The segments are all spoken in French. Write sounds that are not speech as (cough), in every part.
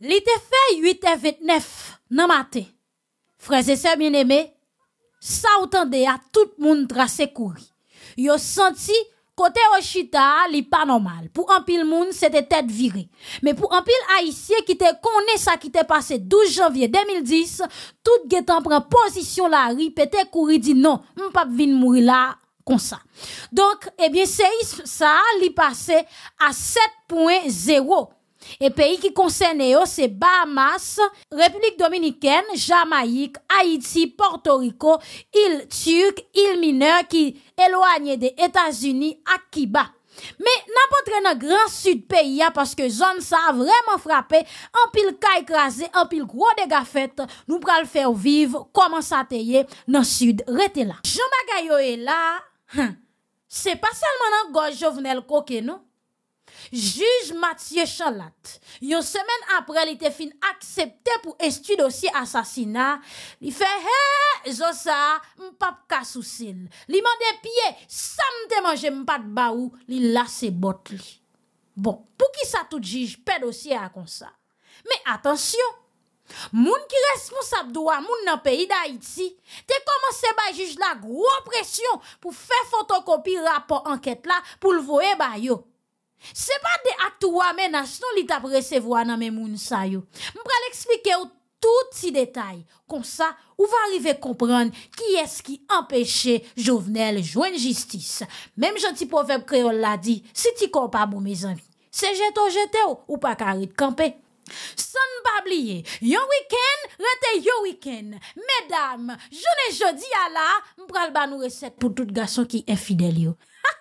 L'été fait 8h29 nan matin. et sœurs, bien aimés ça ou tout à tout monde tracé courir. Yo senti côté Oshita li pas normal. un pile monde, c'était tête virée. Mais pour un pile haïtien qui te connaît ça qui t'est passé 12 janvier 2010, tout le prend position, la ri courir dit non, on pap vin mouri mourir comme ça. » Donc, Donc, eh c'est ça li passé à 7.0. Et pays qui concerne eux, c'est Bahamas, République Dominicaine, Jamaïque, Haïti, Porto Rico, île Turque, îles mineure qui éloignent des États-Unis à Mais n'importe quel grand sud pays parce que zone ça a vraiment frappé, en pile cas écrasé, en pile gros dégâts fait, nous le faire vivre comment ça te dans sud, rete là. Jean Bagayo est là. C'est hum, pas seulement dans gauche Jovenel Coquet non Juge Mathieu Chalat, yo semen apre li te fin aksepte pou esti dosye asasina, li fe he, zosa, mpap kasusil. Li mande pie, sam te manje mpad ba ou, li lase bot li. Bon, pou ki sa tout jige, pe dosye akonsa. Me atensyon, moun ki respons ap doa moun nan peyi da Haiti, te komanse bay juge la gro presyon pou fe fotokopi rapor anket la pou lvoe bay yo. C'est pas des actes ou aménagements qui t'ont recevoir dans mes mouns. Je vais expliquer tout ces détails. Comme ça, vous va arriver à comprendre qui est-ce qui empêche Jovenel jouer justice. Même gentil proverbe créole l'a dit, si tu ne pas mes amis, c'est jeter ou jeté ou pas carré de camper. Sans pas oublier, yon week-end, rete yon week-end. Mesdames, je ne jeudi à la, m'pral donner une recette pour tout garçon qui est fidèle (laughs)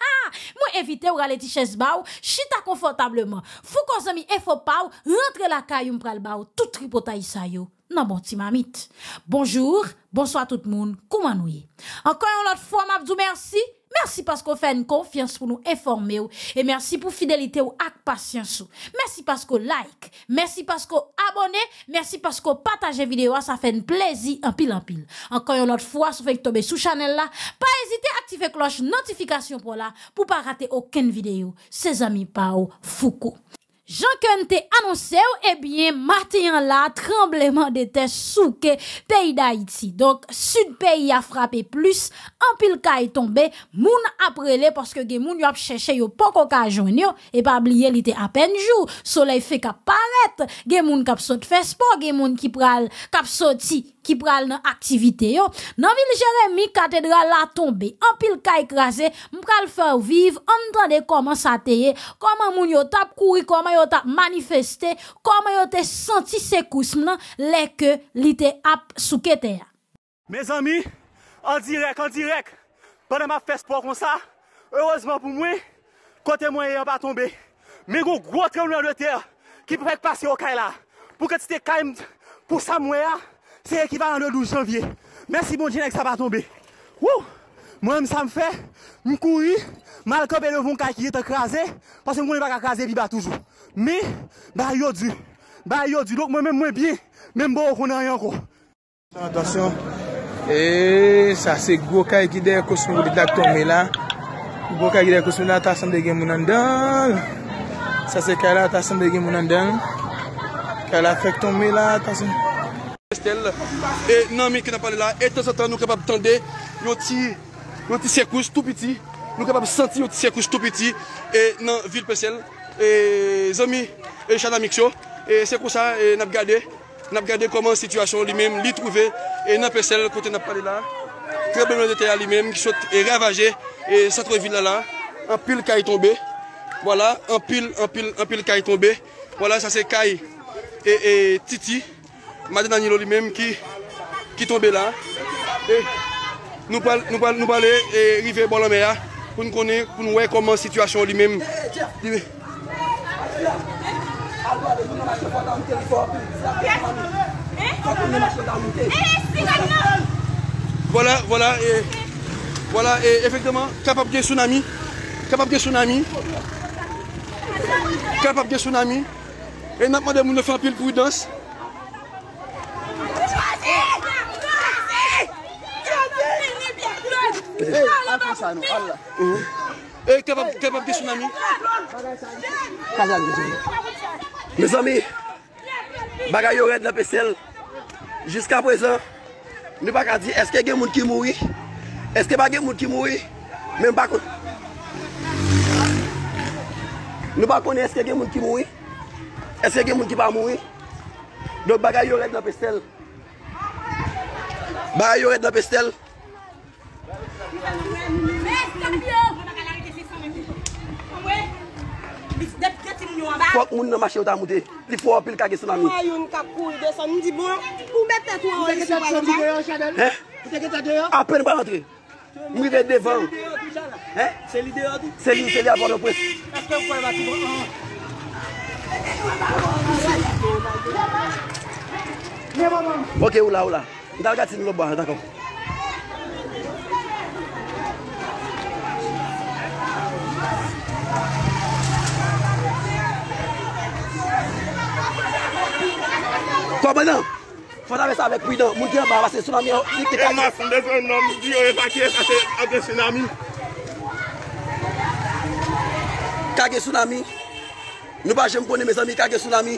Mwen evite ou gale ti ches baw, chita konfortableman Fou konzomi e fopaw, rentre la kay yon pral baw Tout ripota yisa yo, nan bon ti mamit Bonjour, bonsoi tout moun, kouman wye Ankoyon lot fwa mabdou, mersi Merci parce qu'on fait une confiance pour nous informer et merci pour fidélité ou avec patience. Merci parce qu'on like, merci parce qu'on abonnez. merci parce qu'on partage vidéo, ça fait un plaisir en pile en pile. Encore une autre fois, si vous tomber sous channel là, pas hésiter à activer cloche notification pour là pour pas rater aucune vidéo. Ses amis Pao Foucault. Jankon te anonse ou ebyen eh marteyan la trembleman de te souke peyi da iti. Donk sud peyi a frape plus, an pil ka e tombe, moun aprele paske gen moun yo ap cheshe yo poko ka ajon yo e pa abliye li te apen jou. Soleil fe kap paret, gen moun kap sot fespo, gen moun ki pral kap sot ti. ki pral nan aktivite yo. Nan vil Jeremie, katedral la tombe, an pil ka ekrase, m pral fè ou vive, an tande koman sa teye, koman moun yo tap kouri, koman yo tap manifeste, koman yo te senti se kousm nan, leke li te ap souke te ya. Me zami, an direk, an direk, banan ma fè sport kon sa, heurezman pou mwen, kote mwen yon pa tombe, me goun gwo trè mwen de ter, ki pou fèk pasi yo kay la, pou ke ti te kaym pou sa mwen ya, Se ekival anlou 12 janvye Mèsi bon jenèk sa pa tombe Mèm sa m fè M kou yi M al kèp elè voun kakye te krasè Pasè m konè baka krasè pi ba toujou Mè, ba yodjou Ba yodjou, lòk mèm mwen bi Mèm bo konè an yonkò Eee, sa se gwo kakye de kousm Gwo de tak tombe la Gwo kakye de kousm la Tasèm de gen moun an dèl Sa se kè la tasèm de gen moun an dèl Kè la fèk tombe la Tasèm E nan mi ki na pale la, etan satan nou kebab tende Yoti sèkouj tou piti Nou kebab santi yoti sèkouj tou piti E nan vil pesel E zomi, e chan la mikso E sèkouj sa, e nap gade Nap gade koman situasyon li mem, li trouve E nan pesel, kote na pale la Kote bemen de teya li mem, ki chote e ravaje E satro vil la la An pil kay tombe Voilà, an pil, an pil, an pil kay tombe Voilà, sa se kay E, e, titi madè danilò li mèm ki ki tombe la nou palè e rive bolan mè ya pou nou wèkoman situasyon li mèm diwe wòla wòla wòla e efektèman kapap gen tsunami kapap gen tsunami kapap gen tsunami e nanp madè moun nou fèl pil prudens wòla wòla E, te pap de tsunami Mes ami, bagay yo red la pestel Jiska prezan, nou baka di eske gen moun ki moui Eske bagay moun ki moui Nou baka di eske gen moun ki moui Eske gen moun ki pa moui Don bagay yo red la pestel Ba yo red la pestel Fok moun nan masye ou ta mouti Li fwo apil kage tsunami Apen ba rentre Mou red devan Se li a bon opres Ok ou la ou la Dal gati nou lo ba, dako. Kwa banan, fwa dave sa vek pwidan. Moun di an ba, vase tsunami, like kage. E mas mde zon nan moun di yo evakye, sa se agen tsunami. Kage tsunami. Nou ba jem konen, me zanmi, kage tsunami.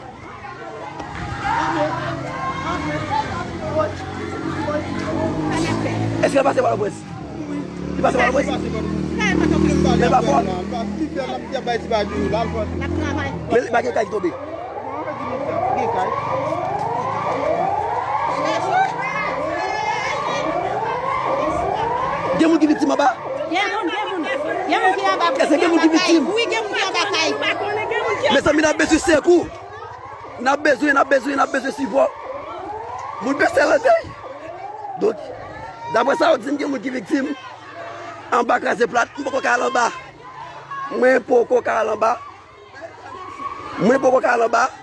eske pa se bwaj nou pwes? non, ban anpande bagye kye k gesagt Yobe gel mwen ki witi weme? gel mwen wan gel mwen mwen Boyan, gel mwen mol svep N ap bezou, n ap bezou, n ap bezou sivou. Moun bese ladey. Dok, dapre sa ou dizim ki moun di vikzim. An bak rase plat, moun pou koka al an bak. Moun pou koka al an bak. Moun pou koka al an bak.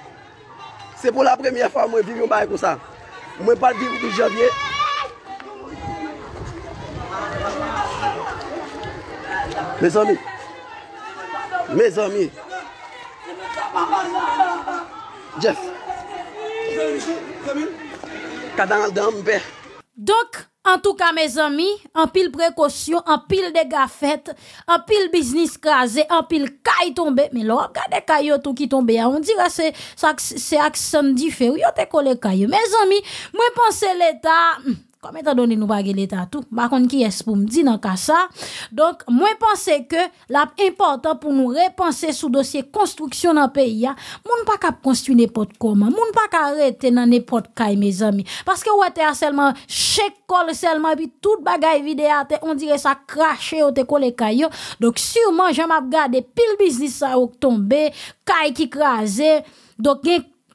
Se pou la premye fwa moun vivi an bak kousan. Moun pa di vikou di javye. Me zomi. Me zomi. Me zomi. Ben. Donc, en tout cas, mes amis, en pile précaution, en pile de gaffettes, en pile business crasé, en pile caille tombé. Mais là, regardez caille tout qui tombe. Hein. On dirait que c'est accent différent. oui on a les caillots Mes amis, moi, que l'État. Hmm, comme étant donné nos baguettes à tout par contre qui est pour me dire ça donc moi pense que l'important pour nous repenser sous dossier construction dans pays a hein. moun pas cap construire n'importe comment moun pas arrêter dans n'importe quoi, mes amis parce que vous t'es seulement chez col seulement puis toute bagaille vidéo on dirait ça cracher ou te coller caillot. donc sûrement j'm'a regarder pile business ça tomber caille qui craser donc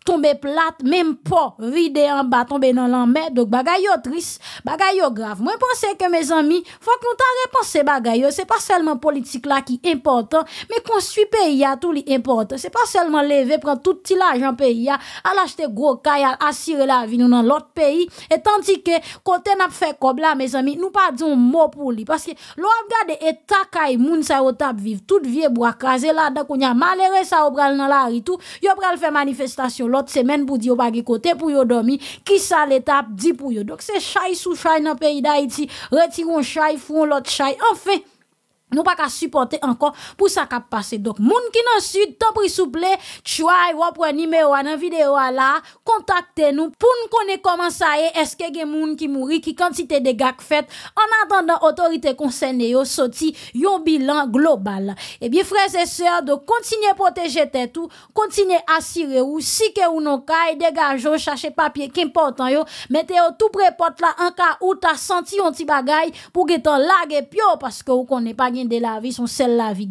tombe plate, même pas vide en bas, tombe dans la Donc, bagayo triste, grave. Moi, pense que mes amis, faut que nous t'en ces Ce C'est pas seulement politique là qui est important, mais qu'on suit pays à tout important... C'est pas seulement lever, prendre tout petit l'argent pays à, à l'acheter gros caille, à assurer la vie dans l'autre pays. Et tandis que, côté n'a fait comme mes amis, nous pas un mot pour lui. Parce que, l'on regard et ta caille, moun sa yotap vivre, tout vieux bois crasé là, donc on y a malheureux ça au dans la rue, tout, y a fait manifestation. lot semen budi yo bagi kote pou yo domi, ki sa letap di pou yo dok, se chay sou chay nan pe iday ti, re ti yon chay fou yon lot chay, anfe, nou pa ka supporte ankon pou sa kap pase dok moun ki nan sud, ton prisouple tchouay, wapwen nime wana videyo wala, kontakte nou pou nou kone koman sa e, eske gen moun ki mouri, ki kantite de gag fet anantan dan otorite konsene yo soti yon bilan global ebi eh frez e sè, do kontine proteje te tou, kontine asire ou, si ke ou nou kay degaje ou, chache papye, kim potan yo mette yo tou pre pot la, anka ou ta senti yon ti bagay, pou ge ton lage pyo, paske ou konen pa gen de la vie, sont de la vie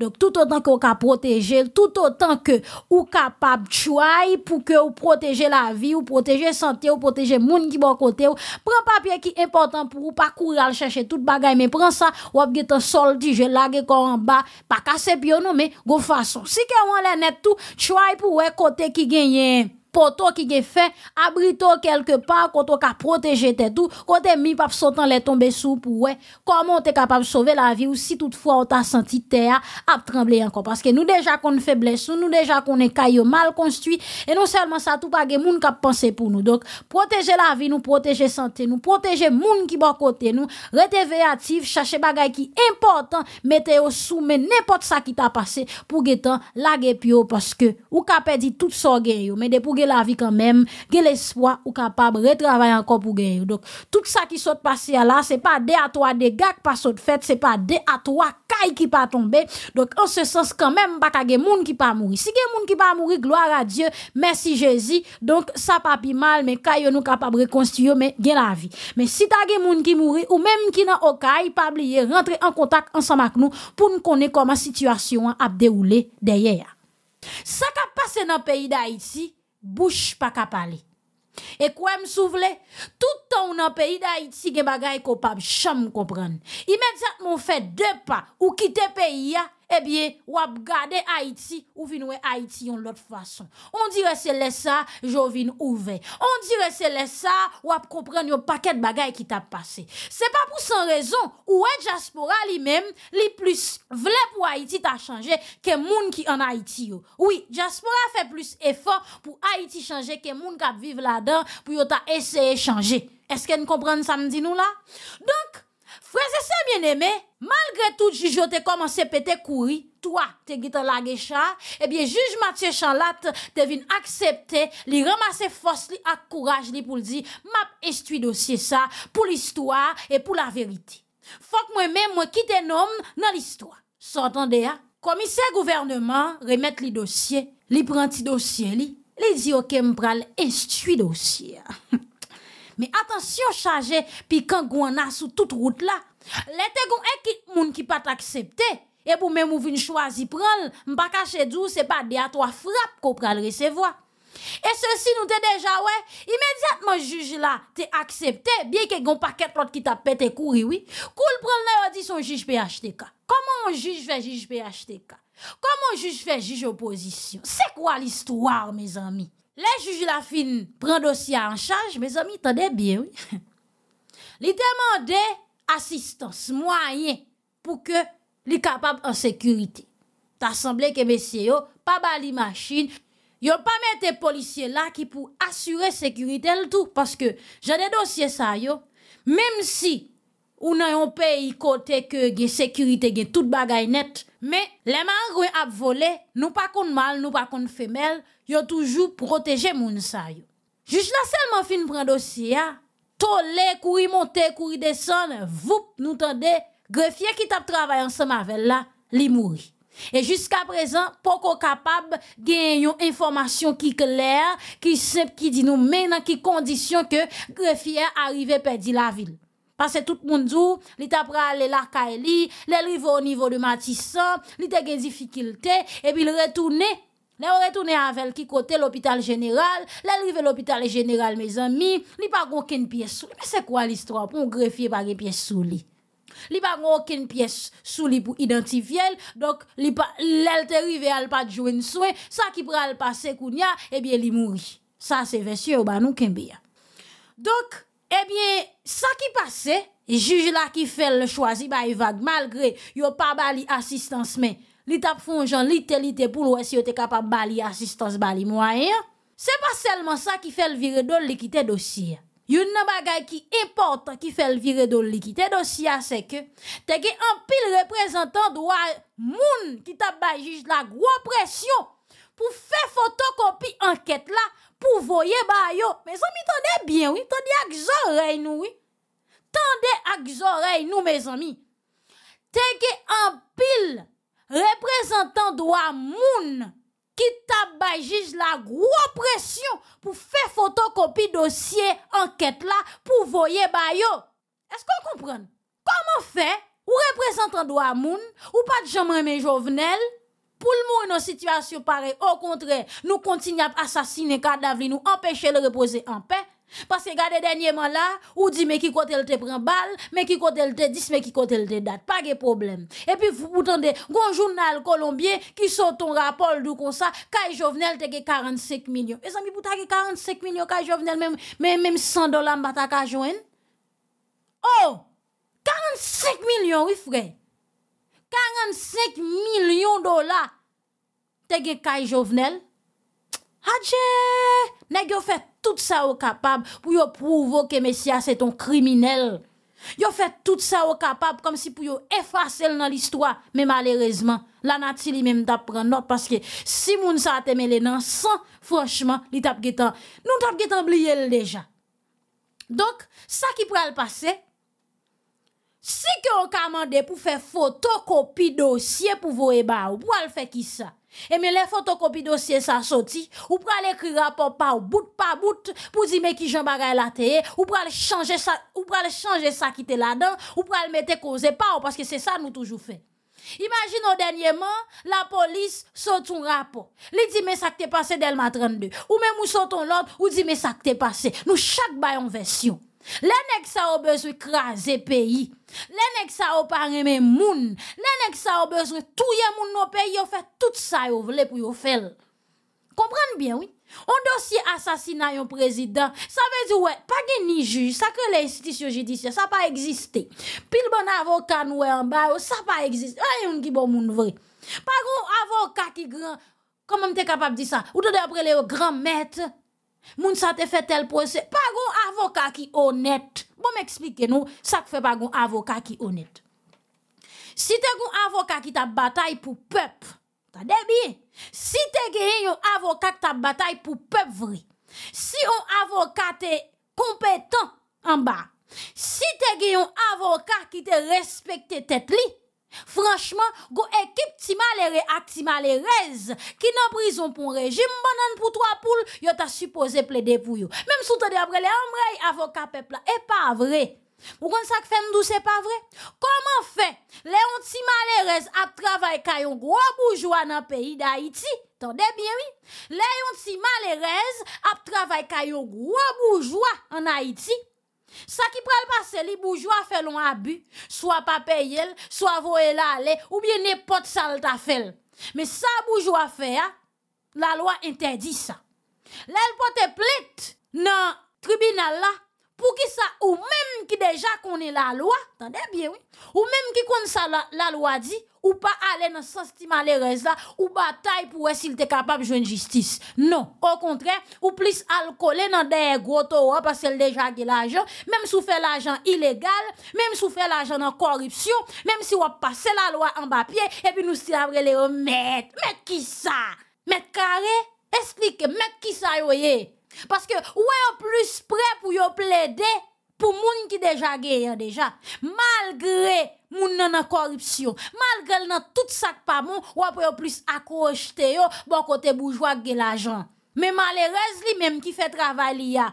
Donc, tout autant que vous protéger, tout autant que ou capable de pour que vous protégez la vie, ou protégez santé, ou protégez monde qui bon côté, prend un papier qui est important pour vous, pas courir à chercher toute bagaille, mais prend ça, ou avez un solde, je lage corps en bas, pas casser pion, mais go façon. Si que on net tout, choix pour ouais côté qui gagne toi qui est fait, abrito quelque part, quand ka protégé tes tout, qui t'es mis pas sautant les tomber sous pour ouais. Comment t'es capable de sauver la vie ou si toutefois on t'a senti terre, à trembler encore. Parce que nous déjà qu'on faiblesse, nous déjà qu'on est caillou mal construit, et non seulement ça, tout pas de monde qui pensé pour nous. Donc, protéger la vie, nous protéger santé, nous protéger monde qui à côté, nous rester veatif, chercher bagay qui important, mettez au sous, mais n'importe ça qui t'a passé pour guetant la guépio parce que ou avons perdu tout ça mais pour la vie quand même, gen l'espoir ou capable retravailler encore pour gagner. Donc tout ça qui saute passé là, c'est pas des à des gars qui pas de fait, c'est pas des à toi caille qui pas tombé. Donc en ce sens quand même pas de monde qui pas mourir. Si de monde qui pas mourir, gloire à Dieu, merci Jésus. Donc ça pas pi mal mais caille nous capable reconstruire mais la vie. Mais si ta gen qui mourir ou même qui n'a caille pas oublier rentrer en contact ensemble avec nous pour nous connaître comment situation a déroulé derrière. Ça qui passé dans le pays d'Haïti, bouche pas qu'à parler. Et quoi me souvle, tout temps dans le pays d'Haïti, des bagailles qu'on pas comprendre. Immédiatement fait deux pas ou quitter pays eh bien ou gade Haïti ou vin Haïti Haïti yon l'autre façon. On dirait c'est les sa, jovin On dirait se ça sa, wap kompren yon de bagay ki tap passé c'est pas pour sans raison ou est diaspora li même li plus vle pour Haïti ta changé que moun ki en Haïti yo. Oui, diaspora fait plus effort pour Haïti changer que moun kap vive là-dedans puis yo ta Est-ce qu'elle comprend ça me mdi nou la? Donc... Frèze se mwen eme, malgre tout juj yo te komanse pete kouri, toa te git an la gecha, ebyen eh juj Mathieu Chalat te vin aksepte li ramase fos li ak kouraj li pou li di, map estui dosye sa pou l'histoire et pou la verite. Fok mwen men mwen kite nom nan l'histoire. S'entende ya? Komise gouvernement remet li dosye, li pranti dosye li, li zi okèm pral estui dosye. (laughs) Mais attention, chargé, puis quand on a sous toute route là, les gens qui pas accepté. Et pour même ou vin choisi prendre, m'pa caché dou, c'est pas des à trois frappes qu'on pral recevoir. Et ceci nous te déjà ouais, immédiatement juge là t'es accepté, bien que gon paquet l'autre qui t'a pété courir oui. Cool prend le dit son juge PHTK. Comment on juge fait juge PHTK? Comment on juge fait juge opposition? C'est quoi l'histoire mes amis? Les juges la fin prend dossier en charge, mes amis, tendez bien, oui. (laughs) Li assistance, moyen, pour que les capable en sécurité. T'as semblé que messieurs pas bali machine, ont pas les policiers là qui pour assurer sécurité tout, parce que j'ai des dossiers ça même si ou nan yon pays que que une sécurité, mais tout bagay net, mais les nous ap volé nous pas mal, nous pas contre femelle. yo toujou proteje moun sa yo. Juj la selman fin pran dosye ya, tole, koui monte, koui deson, voup, nou tende, grefye ki tap travay an semavel la, li mouri. E jiska prezen, poko kapab gen yon informasyon ki kler, ki semp ki di nou menan ki kondisyon ke grefye arive pedi la vil. Pase tout moun zou, li tap rale laka e li, li elrivo o nivou de matisan, li te gen difikilte, e bil retoune, Ne orè toune avèl ki kote l'hôpital jeneral, lèl rive l'hôpital jeneral, me zanmi, li pa gòkèn piè souli. Mè se kwa l'histoire pou ngrefiè bagè piè souli? Li pa gòkèn piè souli pou identifiyèl, lèl te rive al pa djouèn souè, sa ki pral pase koun eh ya, ebyè li mouri. Sa se vèsyè ou ba nou kèmbe ya. Dok, ebyè, sa ki pase, jüj la ki fèl le chwazi ba evad, malgré yo pa bali asistans mè. li tap fonjan, li telite pou lwes yo te kapab bali asistans, bali mwayen. Se pa selman sa ki fel vire do likite dosye. Yon nan bagay ki importan ki fel vire do likite dosye se ke, te ge an pil reprezentan do a moun ki tap bajij la gwo presyon pou fe fotokopi anket la pou voye bayo. Me zomi tande bien, oui, tande ak zorey nou, oui. Tande ak zorey nou, me zomi. Te ge an pil... Reprezentant do a moun ki tabajiz la gro presyon pou fe fotokopi dosye anket la pou voye bayo. E skon kompren? Koman fe ou reprezentant do a moun ou pat jaman men jovenel pou l moun nou situasyon pare, ou kontre nou kontinap asasine kardavli nou empèche le repose en pey, Paske gade denye man la, ou di me ki kote lte pren bal, me ki kote lte dis, me ki kote lte dat. Pa ge problem. E pi boutande, gwan jounal kolombie ki soton rapol dou konsa, Kay Jovenel tege 45 milyon. E zami boutande 45 milyon Kay Jovenel, men men 100 dola mbata Kay Jovenel? Oh! 45 milyon wifre! 45 milyon dola tege Kay Jovenel! Hadje, nèg yo fait tout ça au capable pour yo prouver que Messia c'est un criminel. Yo fait tout ça au capable comme si pour yo effacer dans l'histoire, mais malheureusement, la nature lui même t'apprend. prendre note parce que si vous sa te mêlé dans sans franchement, li nous t'a déjà. Donc, ça qui pral passer, si que on pour faire photocopie dossier pour vous ba ou pour le faire qui ça et eh mais les photocopies dossier ça sorti, ou pral écrire rapport par bout par bout pour dire mais qui Jean bagay la télé, ou aller changer ça, ou aller changer ça qui était là-dedans, ou pral mettre cause pas parce que c'est ça nous toujours fait. Imagine au moment, la police saute un rapport. Li dit mais ça qui t'est passé dès Delma 32. Ou même ou un l'autre, ou dit mais ça qui t'est passé. Nous chaque bail en version. Les nèg ça au besoin craser pays. Les nèg ça au pas aimer moun. Les nèg ça au besoin touyer moun nos pays, fait tout ça yo vle pour yo faire. Comprenez bien oui. On dossier assassinat yon président, ça veut dire ouais, pas gen ni juge, ça que le judiciaire, ça ça pas Pile Pile bon avocat wè en bas, ça pas pa egziste. A yon ki bon moun vre. Pa gen avocat ki gran, comment mte capable di ça? ou te de le grand maître. Moun te fait tel procès. Pas un avocat qui honnête. Bon, m'explique nous ça que fait pas un avocat qui honnête. Si te un avocat qui t'a bataille pour peuple, t'as bien. Si te es un avocat qui t'a bataille pour peuple vrai. Si un avocat est compétent en bas. Si te gagne un avocat qui te respecte tête li, Franschman, go ekip ti malere ak ti malerez ki nan prizon pou rejim bonan pou 3 poul yo ta supose ple de pou yo Mem sou te de apre le amrey avoka pepla e pa vre Pou kon sa ke femdou se pa vre? Koman fe le yon ti malerez ap travay kayon gwo boujwa nan peyi da Iti? Tande biye wi? Le yon ti malerez ap travay kayon gwo boujwa nan Iti? Sa ki prel pa se li boujwa fe lon abu Soa pa peyel Soa vo e la le Ou bie ne pot sal ta fel Me sa boujwa fe ya La lo a interdi sa La el pot e plet nan tribunal la Pou ki sa ou menm ki deja kone la lo a Tande bien ou Ou menm ki kone sa la lo a di Ou menm ki kone sa la lo a di ou pas aller dans sens ti malheureuse ou bataille pour s'il était capable jouer une justice. Non, au contraire, ou plus alcooler dans des gros taureaux parce qu'elle déjà l'argent, même si vous fait l'argent illégal, même si vous fait l'argent en corruption, même si vous passez la loi en papier et puis nous si après les remettre. Mais qui ça Mais carré, explique, mais qui ça Parce que ouais, êtes plus prêt pour yo plaider pou moun ki deja geye ya deja, malgre moun nan korupsyon, malgre nan tout sak pa moun, wap yo plis akrojte yo, bon kote boujwa ge la jan. Me malerez li menm ki fe travali ya,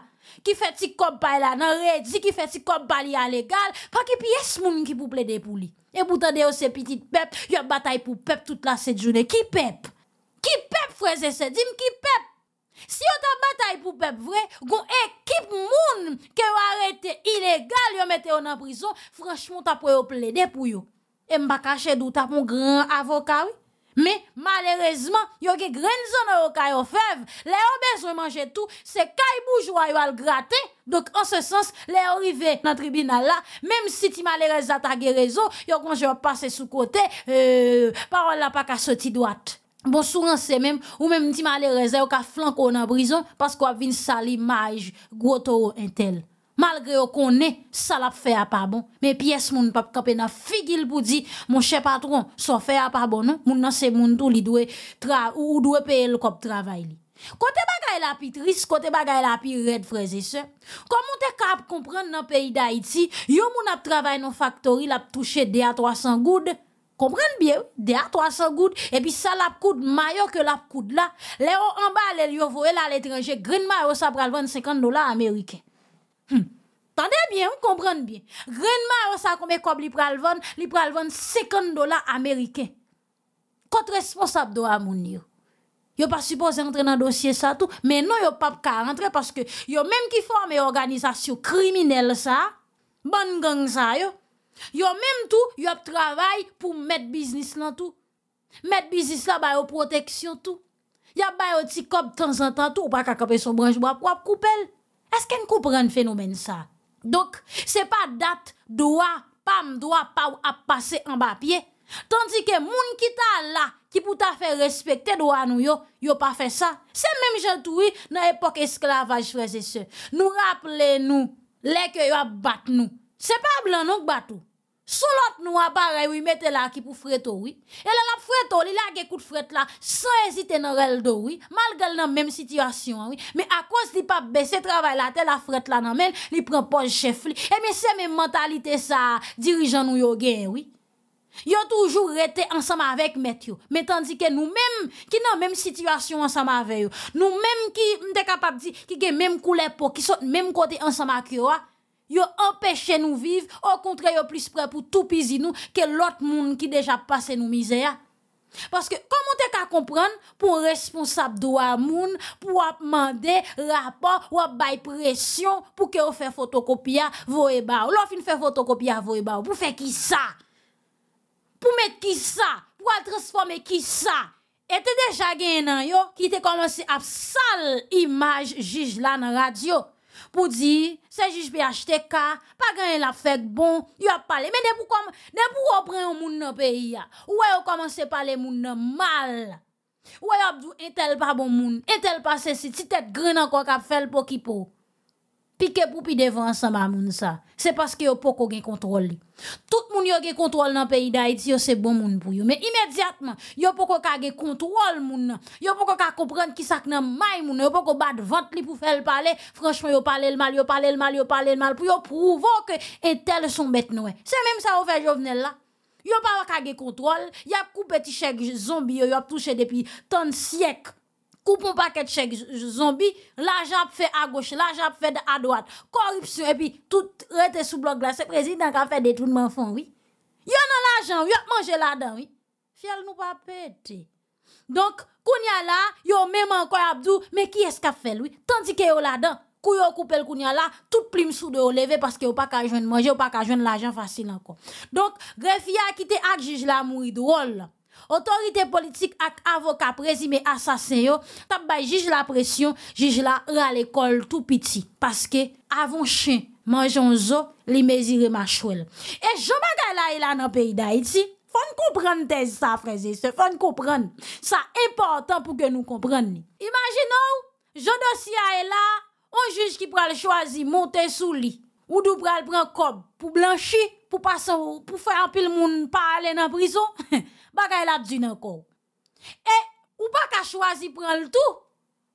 ki fe ti kop pay la nan redzi, ki fe ti kop pay li alegal, fak e pi yes moun ki pou ple de pou li. E boutan de yo se pitit pep, yo batay pou pep tout la set jounen. Ki pep? Ki pep freze sedim? Ki pep? Si yon ta bataille pour peuple vrai, gon équipe moun ke yon arrête illégal, yon mette yon en prison, franchement ta pou yon pour yon. Et m'a caché d'où ta un grand avocat, oui. Mais malheureusement, yon ge grand zone yon ka yon fev, le yon besoin manger tout, se kay bourgeois yon al gratte. Donc en ce sens, le yon dans le tribunal là, même si ti malheureusement ta ge réseau, yon konje yon passe sous côté, euh, parole la pas ka sorti droite. Bon, souvent, c'est même, ou même, dit malheureux ou ka flanco en prison, parce qu'on a vu salimage, gros taureau, intel. Malgré qu'on est, ça l'a fait à pas bon. Mais pièce moun pa camper na figil pour dire, mon cher patron, ça fait à pas bon, non? Moun nan se moun tout, li doué, ou doué payer le cop travail li. Kote bagay la pi tris, kote bagay la pi red freze se. on te kap kompren nan pays d'Haïti yon yo moun ap travail nan factory la touche de à 300 goud, Comprenez bien, des à 300 gouttes, et puis ça la coude maillot que la coude là. Les en bas, les lieux voye à l'étranger, green maillot ça pral vendre 50 dollars américains. Hmm. bien, vous comprenez bien. Green maillot ça combien comme li pral vendre, li pral vendre 50 dollars américains. Contre responsable de moun yo. Yo pas supposé entrer dans dossier ça tout, mais non yo pas ka rentrer parce que yo même qui forme organisation criminelle ça, bonne gang ça yo. Yo mèm tou yop travay pou mèd biznis lan tou Mèd biznis lan bayo proteksyon tou Yap bayo ti kop transantan tou Ou pa kakope son branj bo ap wap koupel Esken koupren fenomen sa Dok se pa dat doa Pam doa pa ou ap pase an ba pie Tanti ke moun ki ta la Ki pou ta fe respekte doa nou yo Yo pa fe sa Se mèm jantoui nan epok esklavaj freze se Nou rappele nou Lè ke yo bat nou c'est pas blanc non bateau son l'autre nous appareil oui mettez là qui pour fret oui et là la fret il la gè de fret là sans hésiter dans rel do oui malgré dans même situation oui mais à cause li pas baisser travail là tel la fret là nan men li prend pas chef li et eh mais c'est même mentalité ça dirigeant nous yo gen oui yo toujours été ensemble avec Mathieu. mais tandis que nous même qui dans même situation ensemble avec nous même qui m'était capable dit qui gen même couleur pour qui sont même côté ensemble avec ah, Yo empèche nou vive, ou kontre yo plus prè pou toupizi nou ke lot moun ki deja passe nou mizè ya. Paske, komon te ka kompran pou responsab do a moun, pou ap mande, rapor, ou ap bay presyon, pou ke yo fè fotokopia vo e baou. Lò fin fè fotokopia vo e baou, pou fè ki sa? Pou met ki sa? Pou al transforme ki sa? E te deja gen nan yo ki te komanse ap sal imaj jiz la nan radyo. Pou di, se jish bi achte ka, pa genye la fek bon, yop pale. Men debou kom, debou opren yon moun nan peyi ya. Ouwe yon komanse pale moun nan mal. Ouwe yon apdou entel pa bon moun, entel pa se si, ti tet gren anko kap fel poki pou. Pique pour pi devant ensemble moun ça. C'est parce que yo poko gen contrôle. Tout moun yo gen contrôle dans pays d'Haïti, yo c'est bon moun pou yo. Mais immédiatement, yo poko ka gen contrôle moun. Yo poko ka comprendre qui sa nan may moun, yo poko bat vente li pour faire parler. Franchement, yo parler le mal, yo parler le mal, yo parler le mal pour yo prouver que et tel sont bête noue C'est même ça au fait Jovenel là. Yo pas ka gen contrôle, y a coupé ti chèque zombie, yo a touché depuis tant de siècles coupons paquet chèque zombie, l'argent fait à gauche, l'argent fait à droite, corruption, et puis tout rete sous bloc là. C'est président qui a fait détournement fond, oui. y en a l'argent, yon mangé là-dedans, oui. Fiel nous pas pété. Donc, kounya là, yon même encore abdou, mais qui est-ce qu'a fait oui. Tandis que yon là-dedans, kou yon coupe le kounya là, toute plume sous de relever levé parce que yon pas qu'à joindre manger, yon pas qu'à joindre l'argent facile encore. Donc, greffier qui te adjuge la mouille drôle. Otorite politik ak avoka prezime asasen yo tap bay jige la presyon jige la un al ekol tout piti. Paske avon chen manjon zo li mezire ma chouel. E joma gaya la ila nan peyi da iti fon koupran tezi sa freze se fon koupran. Sa e portan pou gen nou koupran ni. Imagine ou jodo si a ila ou juge ki pral chwazi monten sou li. ou d'où pral pran comme pour blanchir, pour passer pour faire un pile moun pas aller dans prison, (laughs) bagay la d'un encore. Et ou pas ka choisi prendre le tout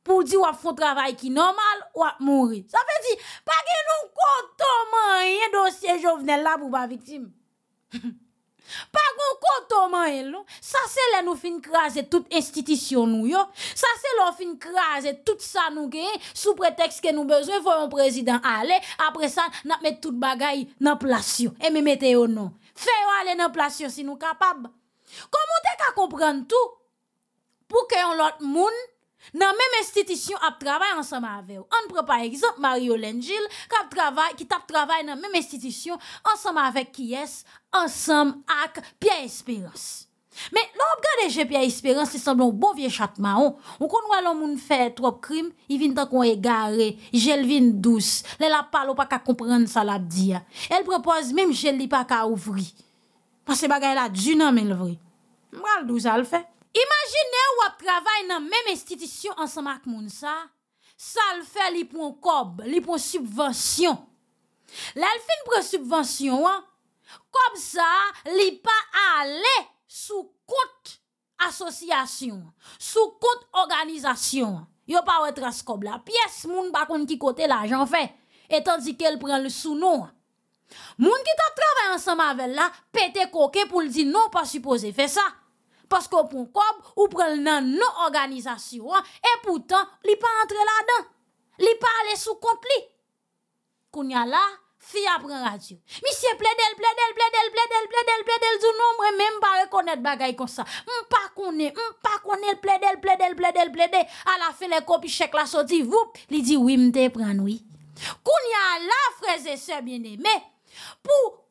pour dire ou a fait travail qui normal ou est mourir. Ça veut dire, pas que nous comptons un dossier jovenel là pour pas victime. (laughs) Pag ou koto man elou, eh, non. sa se le nou fin kraze tout institisyon nou yo, sa se le ou fin kraze tout sa nou geye sou preteks ke nou bezoe, fwe yon prezident ale, apresan nat met tout bagay nan plasyon, e mi mete yo nou. Fwe yo ale nan plasyon si nou kapab. Komou dek a komprende tou, pou ke yon lot moun, dans même institution à travaille ensemble avec vous. On prend l'exemple exemple Mario Lengil qui travaille qui la dans même institution ensemble avec qui est ensemble avec Pierre Espérance. Mais l'homme regarde Pierre Espérance, il semble un bon vieux chat marron. Hein. On connaît l'homme qui fait trop de crimes, il vient tant qu'on égaré, Gelvin douce. Elle ne parle pas qu'à comprendre ça l'a dit. Elle propose même Gelli pas qu'à ouvrir. Parce que bagaille là du nom mais le vrai. Moi douce elle fait. Imagine ou ap travay nan menm institisyon ansama ak moun sa, sa l fè li pou kòb, li pou subvensyon. La l fè n pou subvensyon, kòb sa li pa ale sou kòt asosyasyon, sou kòt organizasyon. Yo pa wè trase kòb la. Pyes, moun bak moun ki kote la, jan fè, etan di ke l pren le sou nou. Moun ki ta travay ansama avè la, pète koke pou l di nou pa suppose fè sa. Parce qu'on prend ou prend nan n'y organisations, hein, et pourtant, li entre la dan, li pas ale sous kont li. Kounya la, fi apren radio. Monsieur plaidel plaidel plaidel bagay Il a la kopi la li di oui m'te bien Pour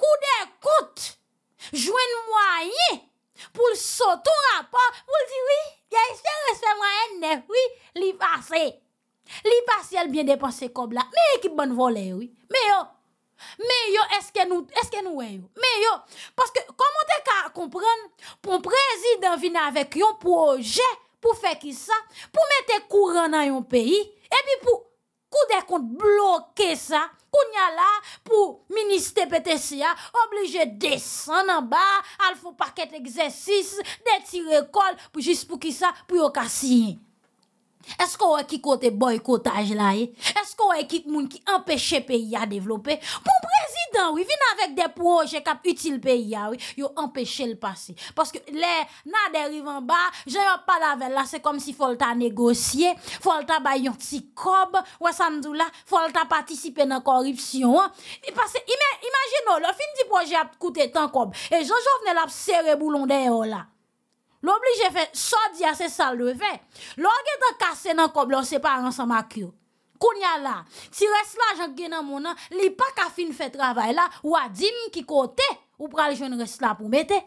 de pour le sauter ton rapport, pour le dire oui, il y a moi un neuf, oui, li passe. Li passé bien dépensé comme là. Mais équipe bonne volée, oui. Mais yo, mais yo, est-ce que nous, est-ce que nous, Mais yo, parce que comment t'es qu'à comprendre, pour un président venir avec un projet pour faire qui ça, pour mettre courant dans un pays, et puis pour Kou de kont bloke sa, kou nye la pou ministe pete siya oblije desen nan ba, al fou paket egzesis deti rekol pou jist pou ki sa pou yo kasiye. Esko wè ki kote boykotaj la e? Esko wè ki moun ki empèche peyi a devlopè? Pon prezident wè, vin avèk de proje kap util peyi a wè, yon empèche l'passe. Paske lè, nan deriv an ba, jè wè pa lavel la, se kom si folta negosye, folta bay yon ti kob, wè san dou la, folta patisipe nan koripsyon. Imaginò, lò fin di proje ap kote tan kob, e jò jò vne la ap sere boulon de yon la. Lò bli jè fè, so di a se sald wè fè, lò gè te kase nan kob lò se pa ran sa ma kyou. Koun ya la, ti res la jan gen nan mounan, li pa ka fin fè travay la, ou a dim ki kote, ou pralè jwen res la pou mète.